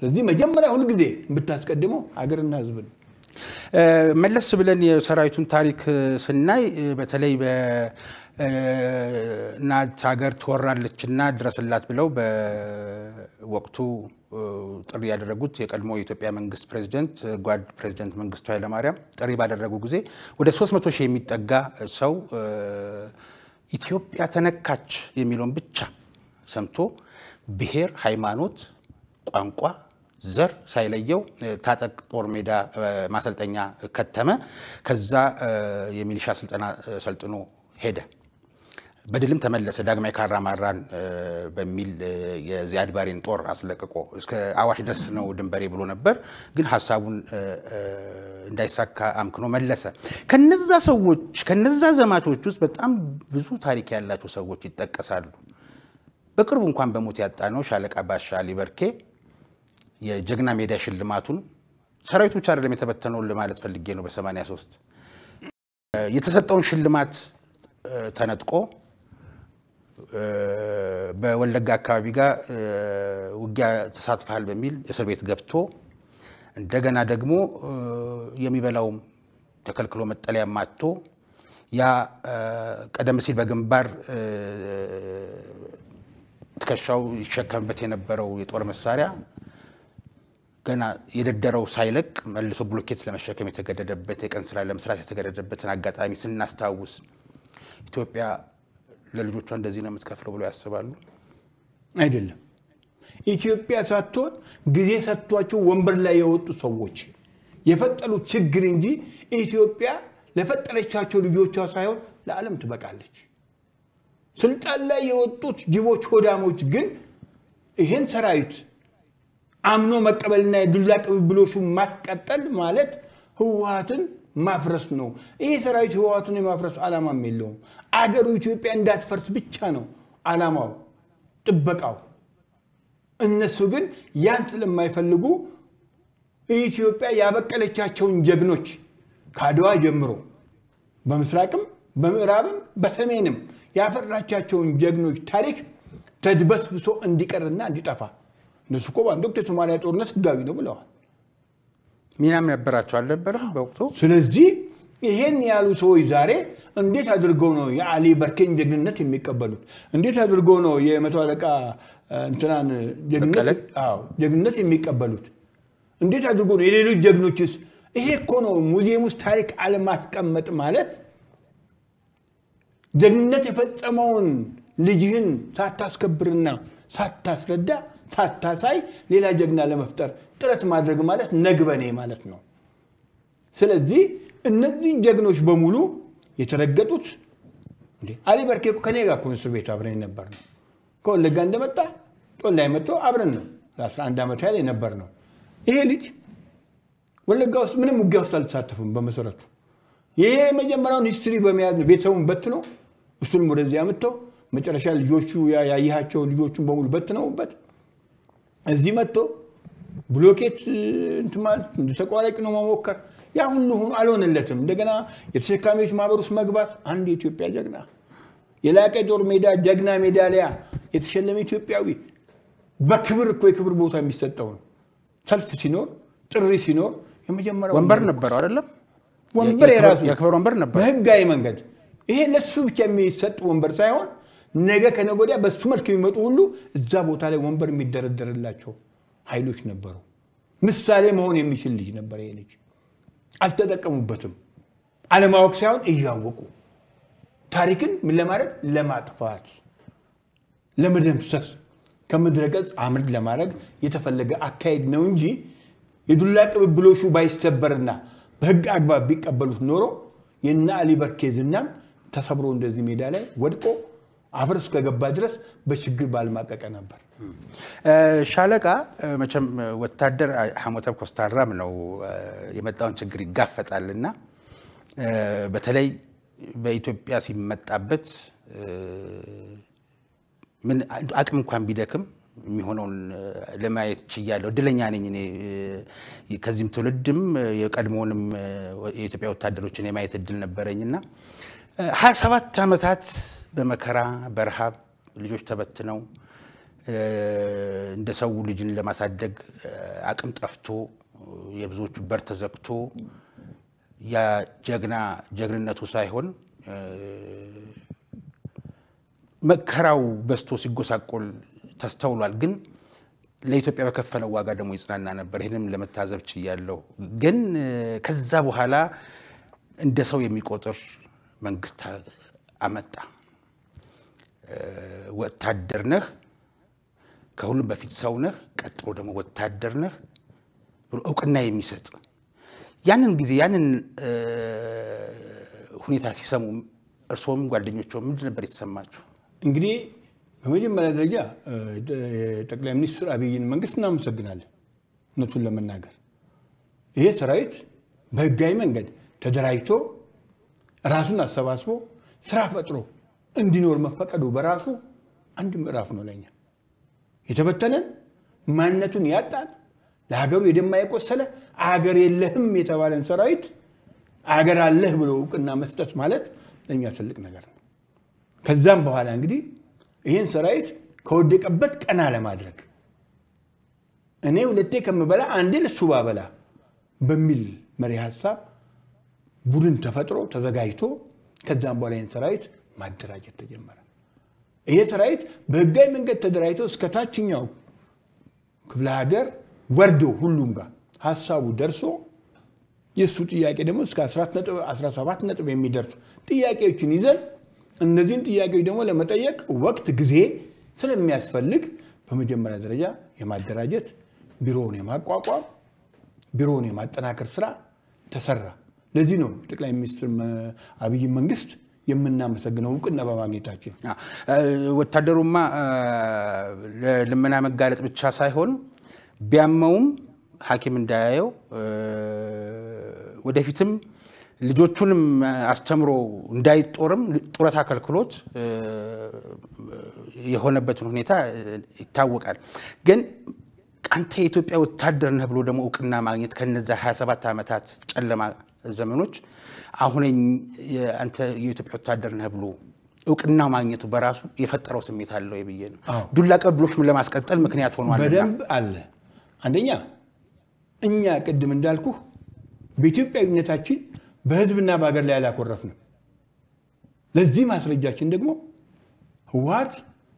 ስለዚህ መጀመሪያ ሁልጊዜ የምታስቀድመው ሀገርና ህዝብ ነው። መለስ ብለን የሰራዊቱን ታሪክ ስናይ በተለይ በእናት ሀገር ትወራለችና ድረስላት ብለው በወቅቱ ጥሪ ያደረጉት የቀድሞ የኢትዮጵያ መንግስት ፕሬዚደንት ጓድ ፕሬዚደንት መንግስቱ ኃይለማርያም ጥሪ ባደረጉ ጊዜ ወደ 300 ሺህ የሚጠጋ ሰው ኢትዮጵያ ተነካች የሚለውን ብቻ ሰምቶ ብሔር፣ ሃይማኖት፣ ቋንቋ ዘር ሳይለየው ታጠቅ ጦር ሜዳ ማሰልጠኛ ከተመ። ከዛ የሚሊሻ ስልጠና ሰልጥኖ ሄደ። በድልም ተመለሰ። ዳግማዊ ካራ ማራን በሚል የዚያድ ባሬን ጦር አስለቅቆ እስከ አዋሽ ደስ ነው ድንበሬ ብሎ ነበር። ግን ሀሳቡን እንዳይሳካ አምክኖ መለሰ። ከነዛ ሰዎች ከነዛ ዘማቾች ውስጥ በጣም ብዙ ታሪክ ያላቸው ሰዎች ይጠቀሳሉ። በቅርቡ እንኳን በሞት ያጣነው ሻለቃ ባሻ ሊበርኬ የጀግና ሜዳ ሽልማቱን ሰራዊቱ ብቻ አይደለም የተበተነውን ለማለት ፈልጌ ነው። በ83 የተሰጠውን ሽልማት ተነጥቆ በወለጋ አካባቢ ጋር ውጊያ ተሳትፈሃል በሚል እስር ቤት ገብቶ እንደገና ደግሞ የሚበላውም ተከልክሎ መጠለያ ማጥቶ ያ ቀደም ሲል በግንባር ትከሻው ይሸከምበት የነበረው የጦር መሳሪያ ገና የደደረው ሳይለቅ መልሶ ብሎኬት ለመሸከም የተገደደበት የቀን ስራ ለመስራት የተገደደበትን አጋጣሚ ስናስታውስ ኢትዮጵያ ለልጆቿ እንደዚህ ነው የምትከፍለው ብሎ ያስባሉ? አይደለም። ኢትዮጵያ ሳትሆን ጊዜ ሰጥቷቸው ወንበር ላይ የወጡ ሰዎች የፈጠሉት ችግር እንጂ ኢትዮጵያ ለፈጠረቻቸው ልጆቿ ሳይሆን ለዓለም ትበቃለች። ስልጣን ላይ የወጡት ጅቦች፣ ሆዳሞች ግን ይህን ሰራዊት አምኖ መቀበልና የዱላ ቅብብሎሹ ማስቀጠል ማለት ህወሀትን ማፍረስ ነው። ይህ ሰራዊት ህወሀቱን የማፍረሱ አላማም የለውም። አገሩ ኢትዮጵያ እንዳትፈርስ ብቻ ነው አላማው ጥበቃው። እነሱ ግን ያን ስለማይፈልጉ ኢትዮጵያ ያበቀለቻቸውን ጀግኖች ከአድዋ ጀምሮ በምስራቅም በምዕራብም በሰሜንም ያፈራቻቸውን ጀግኖች ታሪክ ተድበስብሶ እንዲቀርና እንዲጠፋ እነሱ እኮ በአንድ ወቅት የሶማሊያ ጦርነት ህጋዊ ነው ብለዋል። ሚናም ነበራቸው አልነበረም በወቅቱ። ስለዚህ ይሄን ያሉ ሰዎች ዛሬ እንዴት አድርገው ነው የአሊ በርኬን ጀግንነት የሚቀበሉት? እንዴት አድርገው ነው የመቶ አለቃ እንትናን ጀግንነት የሚቀበሉት? እንዴት አድርጎ ነው የሌሎች ጀግኖችስ? ይሄ እኮ ነው ሙዚየም ውስጥ ታሪክ አለማስቀመጥ ማለት ጀግንነት የፈጸመውን ልጅህን ሳታስከብርና ሳታስረዳ ሳታሳይ ሌላ ጀግና ለመፍጠር ጥረት ማድረግ ማለት ነግበኔ ማለት ነው። ስለዚህ እነዚህን ጀግኖች በሙሉ የተረገጡት አሊ በርኬ ከኔ ጋር ኮንሱር ቤት አብረን ነበር ነው። ከወለጋ እንደመጣ ጦል ላይ መጥቶ አብረን ነው ለ11 ዓመት ያህል የነበር ነው። ይሄ ልጅ ወለጋ ውስጥ ምንም ውጊያ ውስጥ አልተሳተፉም። በመሰረቱ ይሄ የመጀመሪያውን ሂስትሪ በመያዝ ነው። ቤተሰቡን በትነው እሱንም ወደዚያ ምተው መጨረሻ ልጆቹ ያያቸው ልጆቹን በሙሉ በትነውበት እዚህ መጥቶ ብሎኬት እንትን ማለት ተቋራጭ ነው መሞከር ያ ሁሉ ሁኑ አልሆነለትም። እንደገና የተሸካሚዎች ማህበር ውስጥ መግባት አንድ የኢትዮጵያ ጀግና የላቀ ጦር ሜዳ ጀግና ሜዳሊያ የተሸለመ ኢትዮጵያዊ በክብር እኮ የክብር ቦታ የሚሰጠው ነው። ሰልፍ ሲኖር ጥሪ ሲኖር የመጀመሪያ ወንበር ነበረው አይደለም? ወንበር የራሱ የክብር ወንበር ነበር በህጋዊ መንገድ። ይሄ ለሱ ብቻ የሚሰጥ ወንበር ሳይሆን ነገ ከነገ ወዲያ በሱ መልክ የሚመጡ ሁሉ እዛ ቦታ ላይ ወንበር የሚደረደርላቸው ኃይሎች ነበሩ። ምሳሌ መሆን የሚችል ልጅ ነበር። ይሄ ልጅ አልተጠቀሙበትም። አለማወቅ ሳይሆን እያወቁ ታሪክን ምን ለማድረግ ለማጥፋት፣ ለመደምሰስ፣ ከምድረገጽ አምድ ለማድረግ የተፈለገ አካሄድ ነው እንጂ የዱላ ቅብብሎሹ ባይሰበርና በህግ አግባብ ቢቀበሉት ኖሮ የነ አሊ በርኬ ዝናም ተሰብሮ እንደዚህ ሜዳ ላይ ወድቆ አብር እስከገባ ድረስ በችግር ባልማቀቀ ነበር። ሻለቃ መቼም ወታደር ሐሞተብ ኮስታራም ነው የመጣውን ችግር ይጋፈጣልና በተለይ በኢትዮጵያ ሲመጣበት ምን አቅም እንኳን ቢደክም የሚሆነውን ለማየት ችያለሁ። እድለኛ ነኝ እኔ ከዚህም ትውልድም የቀድሞውንም የኢትዮጵያ ወታደሮችን የማየት እድል ነበረኝና ሀያ ሰባት ዓመታት በመከራ በረሃብ ልጆች ተበትነው እንደ ሰው ልጅን ለማሳደግ አቅም ጠፍቶ የብዙዎቹ በር ተዘግቶ ያ ጀግና ጀግንነቱ ሳይሆን መከራው በዝቶ ሲጎሳቆል ተስተውሏል። ግን ለኢትዮጵያ በከፈለው ዋጋ ደግሞ ይጽናና ነበር። ይህንም ለመታዘብ ችያለሁ። ግን ከዛ በኋላ እንደ ሰው የሚቆጥር መንግስት አመጣ። ወታደር ነህ፣ ከሁሉም በፊት ሰው ነህ፣ ቀጥሎ ደግሞ ወታደር ነህ ብሎ እውቅና የሚሰጥ ያንን ጊዜ ያንን ሁኔታ ሲሰሙ እርስዎም ጓደኞቸው ምንድን ነበር የተሰማችሁ? እንግዲህ በመጀመሪያ ደረጃ ጠቅላይ ሚኒስትር አብይን መንግስት እናመሰግናለን። እውነቱን ለመናገር ይሄ ሰራዊት በህጋዊ መንገድ ተደራጅቶ ራሱን አሰባስቦ ስራ ፈጥሮ እንዲኖር መፈቀዱ በራሱ አንድ ምዕራፍ ነው ለኛ። የተበተነን ማንነቱን ያጣን ለሀገሩ የደማ የቆሰለ አገር የለህም የተባለን ሰራዊት አገር አለህ ብሎ እውቅና መስጠት ማለት ለእኛ ትልቅ ነገር ነው። ከዛም በኋላ እንግዲህ ይህን ሰራዊት ከወደቀበት ቀና ለማድረግ እኔ ሁለቴ ከምበላ አንዴ ልሱ ባበላ በሚል መሪ ሀሳብ ቡድን ተፈጥሮ ተዘጋጅቶ ከዛም በኋላ ይህን ሰራዊት ማደራጀት ተጀመረ። ይሄ ሰራዊት በህጋዊ መንገድ ተደራጅቶ እስከ ታችኛው ክፍለ ሀገር ወርዶ ሁሉም ጋር ሀሳቡ ደርሶ የእሱ ጥያቄ ደግሞ እስከ 17 ነጥብ የሚደርሱ ጥያቄዎችን ይዘን እነዚህን ጥያቄዎች ደግሞ ለመጠየቅ ወቅት ጊዜ ስለሚያስፈልግ በመጀመሪያ ደረጃ የማደራጀት ቢሮውን የማቋቋም ቢሮውን የማጠናከር ስራ ተሰራ። ለዚህ ነው ጠቅላይ ሚኒስትር አብይ መንግስት የምናመሰግነው እውቅና በማግኘታችን። ወታደሩማ ለልመና መጋለጥ ብቻ ሳይሆን ቢያመውም ሐኪም እንዳያየው ወደፊትም ልጆቹንም አስተምሮ እንዳይጦርም ጡረታ አከልክሎት የሆነበትን ሁኔታ ይታወቃል። ግን አንተ የኢትዮጵያ ወታደር ነህ ብሎ ደግሞ እውቅና ማግኘት ከነዛ 27 ዓመታት ጨለማ ዘመኖች አሁን አንተ የኢትዮጵያ ወታደር ነህ ብሎ እውቅና ማግኘቱ በራሱ የፈጠረው ስሜት አለው ብዬ ነው። ዱላ ቀብሎችም ለማስቀጠል ምክንያት ሆኗል። በደንብ አለ። አንደኛ እኛ ቅድም እንዳልኩህ በኢትዮጵያዊነታችን በህዝብና በሀገር ላይ ነው። ለዚህ ማስረጃችን ደግሞ ህወሀት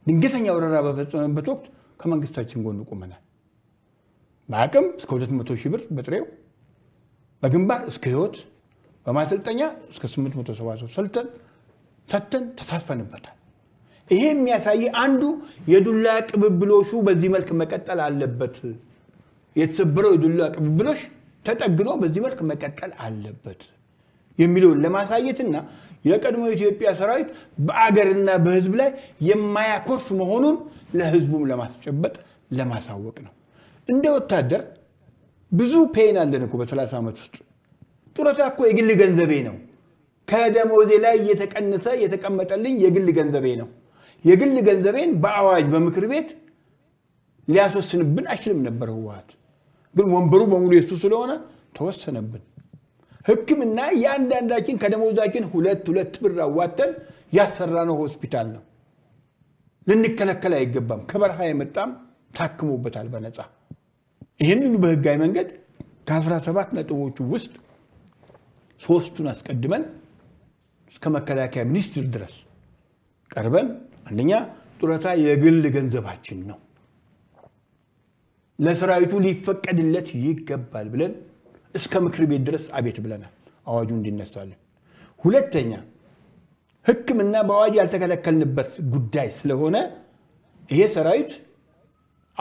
ድንገተኛ ወረራ በፈጸመበት ወቅት ከመንግስታችን ጎን ቁመናል። በአቅም እስከ 200 ሺህ ብር በጥሬው በግንባር እስከ ህይወት በማሰልጠኛ እስከ 873 ሰልጠን ሰተን ተሳትፈንበታል። ይሄ የሚያሳይ አንዱ የዱላ ቅብብሎሹ በዚህ መልክ መቀጠል አለበት። የተሰበረው የዱላ ቅብብሎሽ ተጠግኖ በዚህ መልክ መቀጠል አለበት የሚለውን ለማሳየትና የቀድሞ የኢትዮጵያ ሰራዊት በአገርና በህዝብ ላይ የማያኮርፍ መሆኑን ለህዝቡም ለማስጨበጥ ለማሳወቅ ነው። እንደ ወታደር ብዙ ፔን አለን እኮ በ30 ዓመት ውስጥ ጡረታ እኮ የግል ገንዘቤ ነው። ከደሞዜ ላይ እየተቀነሰ የተቀመጠልኝ የግል ገንዘቤ ነው። የግል ገንዘቤን በአዋጅ በምክር ቤት ሊያስወስንብን አይችልም ነበር ህወሀት። ግን ወንበሩ በሙሉ የሱ ስለሆነ ተወሰነብን። ህክምና የአንዳንዳችን ከደሞዛችን ሁለት ሁለት ብር አዋተን ያሰራ ነው ሆስፒታል ነው። ልንከለከል አይገባም። ከበረሃ የመጣም ታክሞበታል በነፃ። ይህንን በህጋዊ መንገድ ከ17 ነጥቦቹ ውስጥ ሶስቱን አስቀድመን እስከ መከላከያ ሚኒስትር ድረስ ቀርበን አንደኛ ጡረታ የግል ገንዘባችን ነው፣ ለሰራዊቱ ሊፈቀድለት ይገባል ብለን እስከ ምክር ቤት ድረስ አቤት ብለናል፣ አዋጁ እንዲነሳለን። ሁለተኛ ሕክምና በአዋጅ ያልተከለከልንበት ጉዳይ ስለሆነ ይሄ ሰራዊት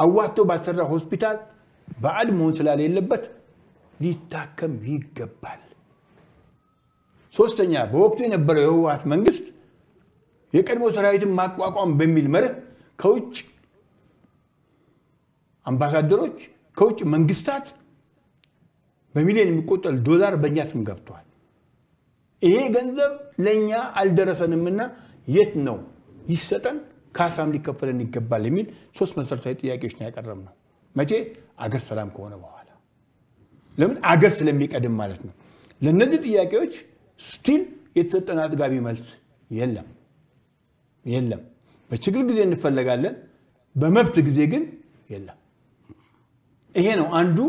አዋቶ ባሰራ ሆስፒታል ባዕድ መሆን ስላሌለበት ሊታከም ይገባል። ሶስተኛ በወቅቱ የነበረው የህወሀት መንግስት የቀድሞ ሰራዊትን ማቋቋም በሚል መርህ ከውጭ አምባሳደሮች ከውጭ መንግስታት በሚሊዮን የሚቆጠር ዶላር በእኛ ስም ገብተዋል። ይሄ ገንዘብ ለእኛ አልደረሰንምና የት ነው ይሰጠን፣ ካሳም ሊከፈለን ይገባል የሚል ሶስት መሰረታዊ ጥያቄዎች ነው ያቀረብነው። መቼ አገር ሰላም ከሆነ በኋላ ለምን አገር ስለሚቀድም ማለት ነው። ለእነዚህ ጥያቄዎች ስቲል የተሰጠን አጥጋቢ መልስ የለም የለም። በችግር ጊዜ እንፈለጋለን፣ በመብት ጊዜ ግን የለም። ይሄ ነው አንዱ።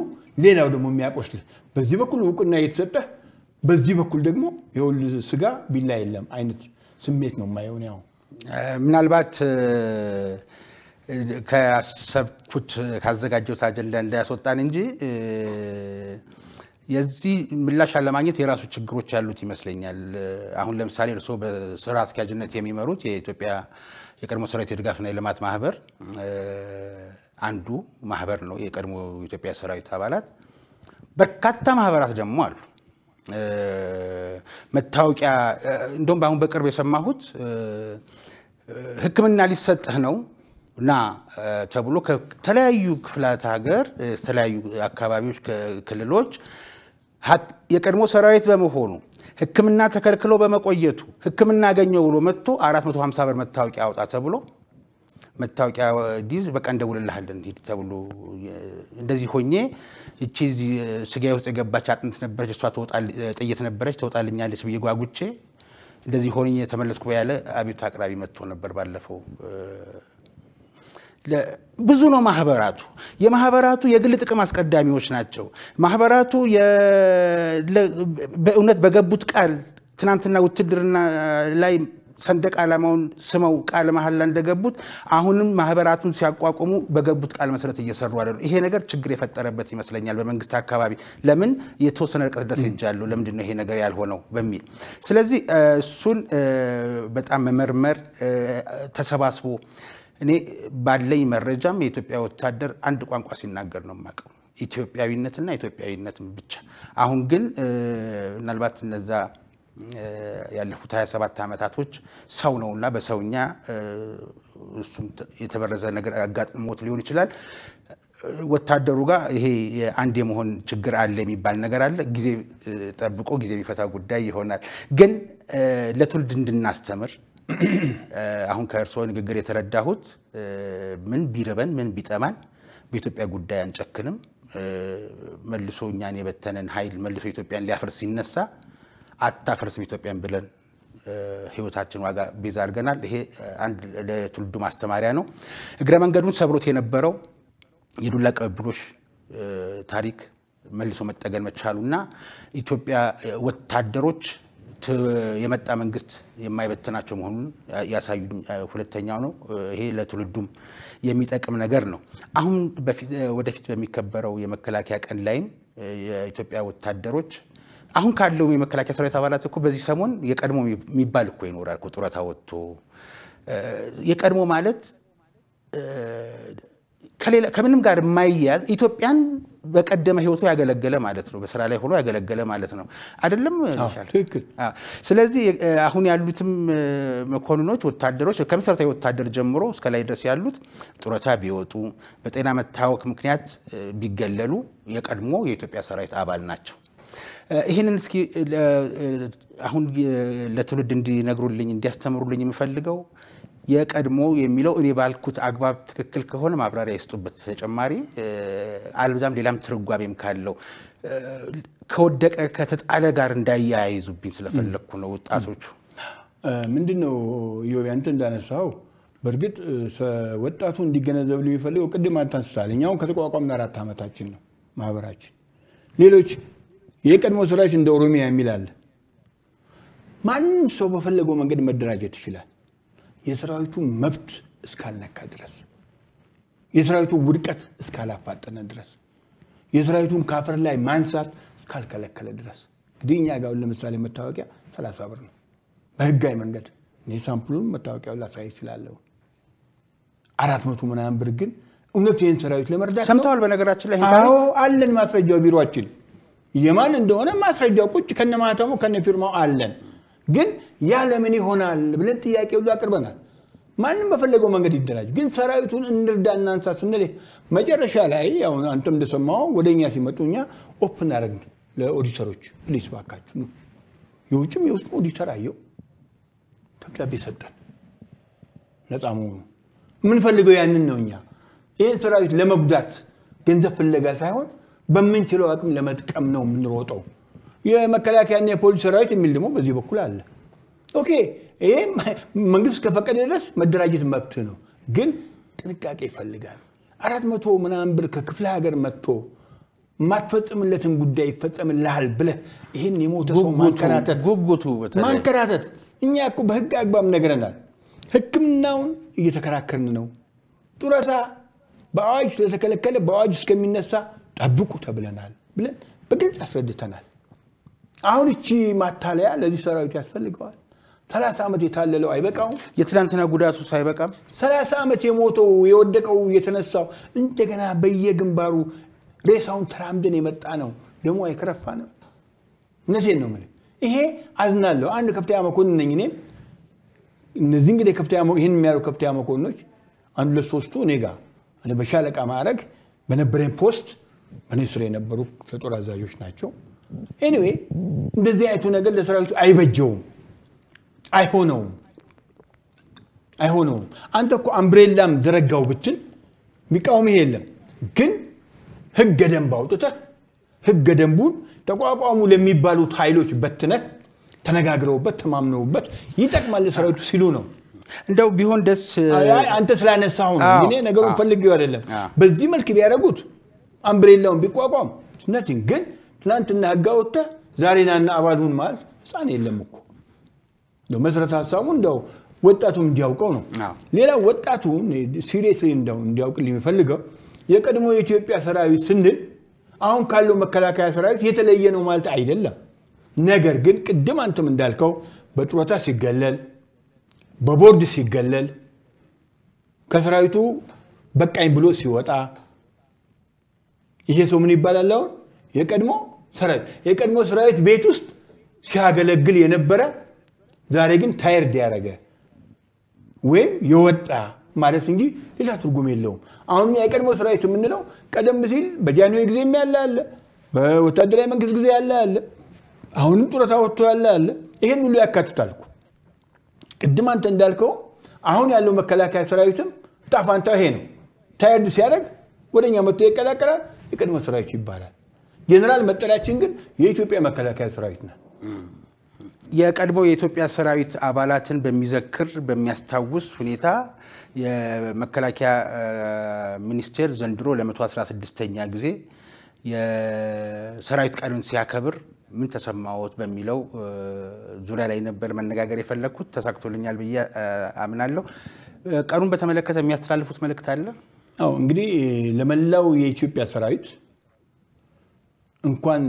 ሌላው ደግሞ የሚያቆስል በዚህ በኩል እውቅና የተሰጠ በዚህ በኩል ደግሞ የወል ስጋ ቢላ የለም አይነት ስሜት ነው የማየውን። ያው ምናልባት ከያሰብኩት ካዘጋጀሁት አጀንዳ እንዳያስወጣን እንጂ የዚህ ምላሽ አለማግኘት የራሱ ችግሮች ያሉት ይመስለኛል። አሁን ለምሳሌ እርስዎ በስራ አስኪያጅነት የሚመሩት የኢትዮጵያ የቀድሞ ሰራዊት የድጋፍና የልማት ማህበር አንዱ ማህበር ነው። የቀድሞ ኢትዮጵያ ሰራዊት አባላት በርካታ ማህበራት ደግሞ አሉ። መታወቂያ እንደውም በአሁን በቅርብ የሰማሁት ሕክምና ሊሰጥህ ነው እና ተብሎ ከተለያዩ ክፍላት ሀገር፣ የተለያዩ አካባቢዎች፣ ክልሎች የቀድሞ ሰራዊት በመሆኑ ሕክምና ተከልክሎ በመቆየቱ ሕክምና አገኘው ብሎ መጥቶ 450 ብር መታወቂያ አውጣ ተብሎ መታወቂያ ዲዝ በቃ እንደውልልሃለን ሂድ ተብሎ እንደዚህ ሆኜ እቺ ስጋ ውስጥ የገባች አጥንት ነበረች፣ እሷ ጥይት ነበረች ተውጣልኛለች ብዬ ጓጉቼ እንደዚህ ሆኜ የተመለስኩ ያለ አቤቱ አቅራቢ መጥቶ ነበር ባለፈው ብዙ ነው ማህበራቱ። የማህበራቱ የግል ጥቅም አስቀዳሚዎች ናቸው። ማህበራቱ በእውነት በገቡት ቃል ትናንትና ውትድርና ላይ ሰንደቅ ዓላማውን ስመው ቃለ መሐላ እንደገቡት አሁንም ማህበራቱን ሲያቋቁሙ በገቡት ቃል መሰረት እየሰሩ አለ። ይሄ ነገር ችግር የፈጠረበት ይመስለኛል በመንግስት አካባቢ። ለምን የተወሰነ ርቀት ድረስ ሄጃለሁ፣ ለምንድን ነው ይሄ ነገር ያልሆነው በሚል ስለዚህ እሱን በጣም መመርመር ተሰባስቦ እኔ ባለኝ መረጃም የኢትዮጵያ ወታደር አንድ ቋንቋ ሲናገር ነው የማውቀው፣ ኢትዮጵያዊነትና ኢትዮጵያዊነትም ብቻ። አሁን ግን ምናልባት እነዛ ያለፉት 27 ዓመታቶች ሰው ነውና በሰውኛ እሱም የተበረዘ ነገር አጋጥሞት ሊሆን ይችላል። ወታደሩ ጋር ይሄ አንድ የመሆን ችግር አለ የሚባል ነገር አለ። ጊዜ ጠብቆ ጊዜ የሚፈታ ጉዳይ ይሆናል። ግን ለትውልድ እንድናስተምር አሁን ከእርስዎ ንግግር የተረዳሁት ምን ቢርበን ምን ቢጠማን በኢትዮጵያ ጉዳይ አንጨክንም፣ መልሶ እኛን የበተነን ኃይል መልሶ ኢትዮጵያን ሊያፈርስ ሲነሳ አታፈርስም ኢትዮጵያን ብለን ህይወታችን ዋጋ ቤዛ አድርገናል። ይሄ አንድ ለትውልዱ ማስተማሪያ ነው። እግረ መንገዱን ሰብሮት የነበረው የዱላ ቅብብሎሽ ታሪክ መልሶ መጠገን መቻሉና ኢትዮጵያ ወታደሮች የመጣ መንግስት የማይበትናቸው መሆኑን ያሳዩ ሁለተኛው ነው። ይሄ ለትውልዱም የሚጠቅም ነገር ነው። አሁን ወደፊት በሚከበረው የመከላከያ ቀን ላይም የኢትዮጵያ ወታደሮች አሁን ካለው የመከላከያ ሰራዊት አባላት እኮ በዚህ ሰሞን የቀድሞ የሚባል እኮ ይኖራል። ጡረታ ወጥቶ የቀድሞ ማለት ከምንም ጋር የማይያዝ ኢትዮጵያን በቀደመ ህይወቱ ያገለገለ ማለት ነው። በስራ ላይ ሆኖ ያገለገለ ማለት ነው። አይደለም ትክክል። ስለዚህ አሁን ያሉትም መኮንኖች፣ ወታደሮች ከመሰረታዊ ወታደር ጀምሮ እስከ ላይ ድረስ ያሉት ጡረታ ቢወጡ፣ በጤና መታወክ ምክንያት ቢገለሉ የቀድሞ የኢትዮጵያ ሰራዊት አባል ናቸው። ይህንን እስኪ አሁን ለትውልድ እንዲነግሩልኝ እንዲያስተምሩልኝ የምፈልገው የቀድሞ የሚለው እኔ ባልኩት አግባብ ትክክል ከሆነ ማብራሪያ ይስጡበት። ተጨማሪ አልብዛም ሌላም ትርጓሜም ካለው ከወደቀ ከተጣለ ጋር እንዳያይዙብኝ ስለፈለግኩ ነው። ወጣቶቹ ምንድን ነው ዮቤ አንተ እንዳነሳው በእርግጥ ወጣቱ እንዲገነዘብ የሚፈልገው ቅድም አንተ አንስተሃል። እኛውን ከተቋቋምን አራት ዓመታችን ነው ማህበራችን። ሌሎች የቀድሞ ስራች እንደ ኦሮሚያ የሚላለ ማንም ሰው በፈለገው መንገድ መደራጀት ይችላል። የሰራዊቱ መብት እስካልነካ ድረስ የሰራዊቱ ውድቀት እስካላፋጠነ ድረስ የሰራዊቱን ካፈር ላይ ማንሳት እስካልከለከለ ድረስ እንግዲህ እኛ ጋር ለምሳሌ መታወቂያ ሰላሳ ብር ነው በህጋዊ መንገድ እኔ ሳምፕሉን መታወቂያው ላሳይ ይችላለሁ። አራት መቶ ምናምን ብር ግን እውነት ይህን ሰራዊት ለመርዳት ሰምተዋል። በነገራችን ላይ አለን ማስረጃው ቢሮችን የማን እንደሆነ ማስረጃው ቁጭ ከነማተሙ ከነ ፊርማው አለን። ግን ያ ለምን ይሆናል ብለን ጥያቄ ሁሉ አቅርበናል። ማንም በፈለገው መንገድ ይደራጅ፣ ግን ሰራዊቱን እንርዳ እናንሳ ስንል መጨረሻ ላይ አንተ አንተም እንደሰማው ወደ እኛ ሲመጡ እኛ ኦፕን አረግን ለኦዲተሮች፣ ፕሊስ ባካችሁ ነው የውጭም የውስጥ ኦዲተር አየው ደብዳቤ ሰጠን ነፃ መሆኑ የምንፈልገው ያንን ነው። እኛ ይህን ሰራዊት ለመጉዳት ገንዘብ ፍለጋ ሳይሆን በምንችለው አቅም ለመጥቀም ነው የምንሮጠው። የመከላከያና የፖሊስ ሰራዊት የሚል ደግሞ በዚህ በኩል አለ። ኦኬ ይሄ መንግስት ከፈቀደ ድረስ መደራጀት መብት ነው፣ ግን ጥንቃቄ ይፈልጋል። አራት መቶ ምናምን ብር ከክፍለ ሀገር መጥቶ የማትፈጽምለትን ጉዳይ ይፈጸምልሃል ብለህ ይህን የሞተ ሰው ማንከራተት ጉጉቱ ማንከራተት። እኛ እኮ በህግ አግባብ ነግረናል። ህክምናውን እየተከራከርን ነው። ጡረታ በአዋጅ ስለተከለከለ በአዋጅ እስከሚነሳ ጠብቁ ተብለናል ብለን በግልጽ አስረድተናል። አሁን እቺ ማታለያ ለዚህ ሰራዊት ያስፈልገዋል። ሰላሳ ዓመት የታለለው አይበቃውም። የትናንትና ጉዳቱ አይበቃም። ሰላሳ ዓመት የሞተው የወደቀው የተነሳው እንደገና በየግንባሩ ሬሳውን ተራምደን የመጣ ነው፣ ደግሞ አይከረፋ ነው። እነዚህን ነው የምልህ። ይሄ አዝናለሁ። አንድ ከፍተኛ መኮንን ነኝ እኔም። እነዚህ እንግዲህ ይህን የሚያሉ ከፍተኛ መኮንኖች አንዱ ለሶስቱ እኔ ጋር በሻለቃ ማዕረግ በነበረኝ ፖስት በእኔ ስር የነበሩ ክፍለ ጦር አዛዦች ናቸው። ኤኒዌይ እንደዚህ አይነቱ ነገር ለሰራዊቱ አይበጀውም፣ አይሆነውም፣ አይሆነውም። አንተ እኮ አምብሬላም ዘረጋው ብትል የሚቃወም የለም። ግን ህገ ደንብ አውጥተህ ህገ ደንቡን ተቋቋሙ ለሚባሉት ኃይሎች በትነህ ተነጋግረውበት ተማምነውበት ይጠቅማል ለሰራዊቱ ሲሉ ነው። እንደው ቢሆን ደስ አንተ ስላነሳሁ ነው። እኔ ነገሩን ፈልጌው አይደለም። በዚህ መልክ ቢያደርጉት አምብሬላውን ቢቋቋም ነቲንግ ግን ትናንትና ህግ አወጥተህ ዛሬ ናና አባሉን ማለት ህፃን የለም እኮ እንደው መሰረተ ሀሳቡ እንደው ወጣቱም እንዲያውቀው ነው። ሌላ ወጣቱ ሲሪየስ እንደው እንዲያውቅልኝ የሚፈልገው የቀድሞ የኢትዮጵያ ሰራዊት ስንል አሁን ካለው መከላከያ ሰራዊት የተለየ ነው ማለት አይደለም። ነገር ግን ቅድም አንተም እንዳልከው በጡረታ ሲገለል፣ በቦርድ ሲገለል፣ ከሰራዊቱ በቃኝ ብሎ ሲወጣ ይሄ ሰው ምን ይባላል አሁን የቀድሞ ሰራዊት የቀድሞ ሰራዊት ቤት ውስጥ ሲያገለግል የነበረ ዛሬ ግን ታይርድ ያደረገ ወይም የወጣ ማለት እንጂ ሌላ ትርጉም የለውም። አሁን የቀድሞ ሰራዊት የምንለው ቀደም ሲል በጃንሆይ ጊዜ ያለ አለ፣ በወታደራዊ መንግስት ጊዜ ያለ አለ፣ አሁንም ጡረታ ወጥቶ ያለ አለ። ይሄን ሁሉ ያካትታልኩ ቅድም አንተ እንዳልከው አሁን ያለው መከላከያ ሰራዊትም ጣፋንታ ይሄ ነው። ታይርድ ሲያደርግ ወደኛ መጥቶ ይቀላቀላል፣ የቀድሞ ሰራዊት ይባላል። ጄኔራል መጠሪያችን ግን የኢትዮጵያ መከላከያ ሰራዊት ነው። የቀድሞ የኢትዮጵያ ሰራዊት አባላትን በሚዘክር በሚያስታውስ ሁኔታ የመከላከያ ሚኒስቴር ዘንድሮ ለ116ኛ ጊዜ የሰራዊት ቀንን ሲያከብር ምን ተሰማዎት በሚለው ዙሪያ ላይ ነበር መነጋገር የፈለግኩት። ተሳክቶልኛል ብዬ አምናለሁ። ቀኑን በተመለከተ የሚያስተላልፉት መልእክት አለ? አዎ እንግዲህ ለመላው የኢትዮጵያ ሰራዊት እንኳን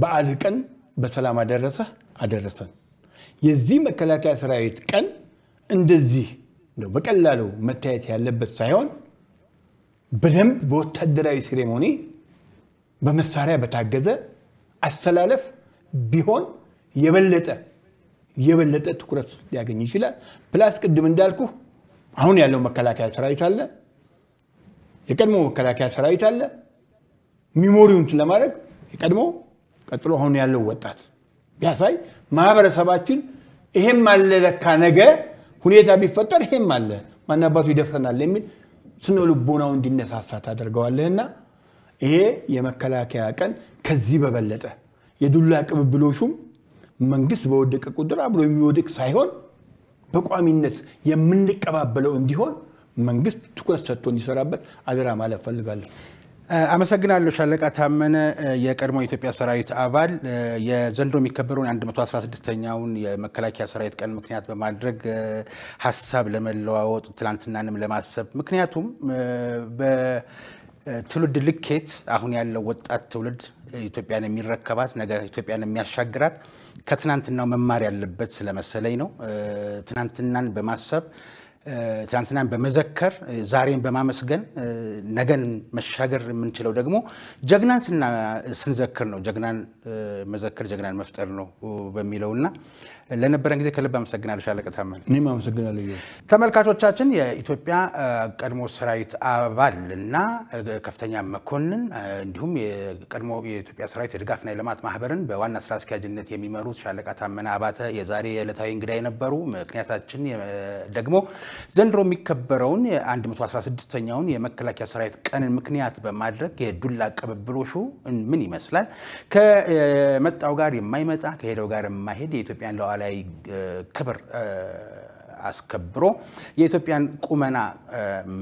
በአል ቀን በሰላም አደረሰ አደረሰን። የዚህ መከላከያ ሰራዊት ቀን እንደዚህ በቀላሉ መታየት ያለበት ሳይሆን በደንብ በወታደራዊ ሴሬሞኒ በመሳሪያ በታገዘ አሰላለፍ ቢሆን የበለጠ የበለጠ ትኩረት ሊያገኝ ይችላል። ፕላስ ቅድም እንዳልኩ አሁን ያለው መከላከያ ሰራዊት አለ፣ የቀድሞ መከላከያ ሰራዊት አለ። ሚሞሪውን ለማድረግ የቀድሞ ቀጥሎ አሁን ያለው ወጣት ቢያሳይ ማህበረሰባችን ይሄም አለ ለካ ነገ ሁኔታ ቢፈጠር ይሄም አለ ማናባቱ ይደፍረናል የሚል ስነ ልቦናው እንዲነሳሳ ታደርገዋለህና ይሄ የመከላከያ ቀን ከዚህ በበለጠ የዱላ ቅብብሎሹም መንግስት በወደቀ ቁጥር አብሎ የሚወድቅ ሳይሆን በቋሚነት የምንቀባበለው እንዲሆን መንግስት ትኩረት ሰጥቶ እንዲሰራበት አደራ ማለት ፈልጋለሁ። አመሰግናለሁ ሻለቃ ታመነ፣ የቀድሞ የኢትዮጵያ ሰራዊት አባል። የዘንድሮ የሚከበረውን 116ኛውን የመከላከያ ሰራዊት ቀን ምክንያት በማድረግ ሀሳብ ለመለዋወጥ ትላንትናንም ለማሰብ ምክንያቱም በትውልድ ልኬት አሁን ያለው ወጣት ትውልድ ኢትዮጵያን የሚረከባት ነገ ኢትዮጵያን የሚያሻግራት ከትናንትናው መማር ያለበት ስለመሰለኝ ነው። ትናንትናን በማሰብ ትናንትናን በመዘከር ዛሬን በማመስገን ነገን መሻገር የምንችለው ደግሞ ጀግናን ስንዘክር ነው። ጀግናን መዘከር ጀግናን መፍጠር ነው በሚለውና ለነበረን ጊዜ ከልብ አመሰግናለሁ ሻለቃ ታመነ። እኔም አመሰግናለሁ። ተመልካቾቻችን የኢትዮጵያ ቀድሞ ሰራዊት አባል እና ከፍተኛ መኮንን እንዲሁም የቀድሞ የኢትዮጵያ ሰራዊት የድጋፍና የልማት ማህበርን በዋና ስራ አስኪያጅነት የሚመሩት ሻለቃ ታመነ አባተ የዛሬ የዕለታዊ እንግዳ የነበሩ። ምክንያታችን ደግሞ ዘንድሮ የሚከበረውን የ116ኛውን የመከላከያ ሰራዊት ቀንን ምክንያት በማድረግ የዱላ ቅብብሎሹ ምን ይመስላል ከመጣው ጋር የማይመጣ ከሄደው ጋር የማይሄድ የኢትዮጵያን ሉዓላዊ ክብር አስከብሮ የኢትዮጵያን ቁመና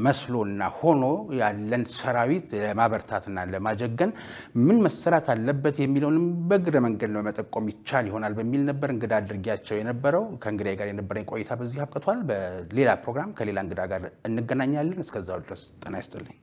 መስሎና ሆኖ ያለን ሰራዊት ለማበርታትና ለማጀገን ምን መሰራት አለበት የሚለውንም በእግረ መንገድ ለመጠቆም ይቻል ይሆናል በሚል ነበር እንግዳ አድርጊያቸው የነበረው። ከእንግዳ ጋር የነበረኝ ቆይታ በዚህ አብቅቷል። በሌላ ፕሮግራም ከሌላ እንግዳ ጋር እንገናኛለን። እስከዛው ድረስ ጤና ይስጥልኝ።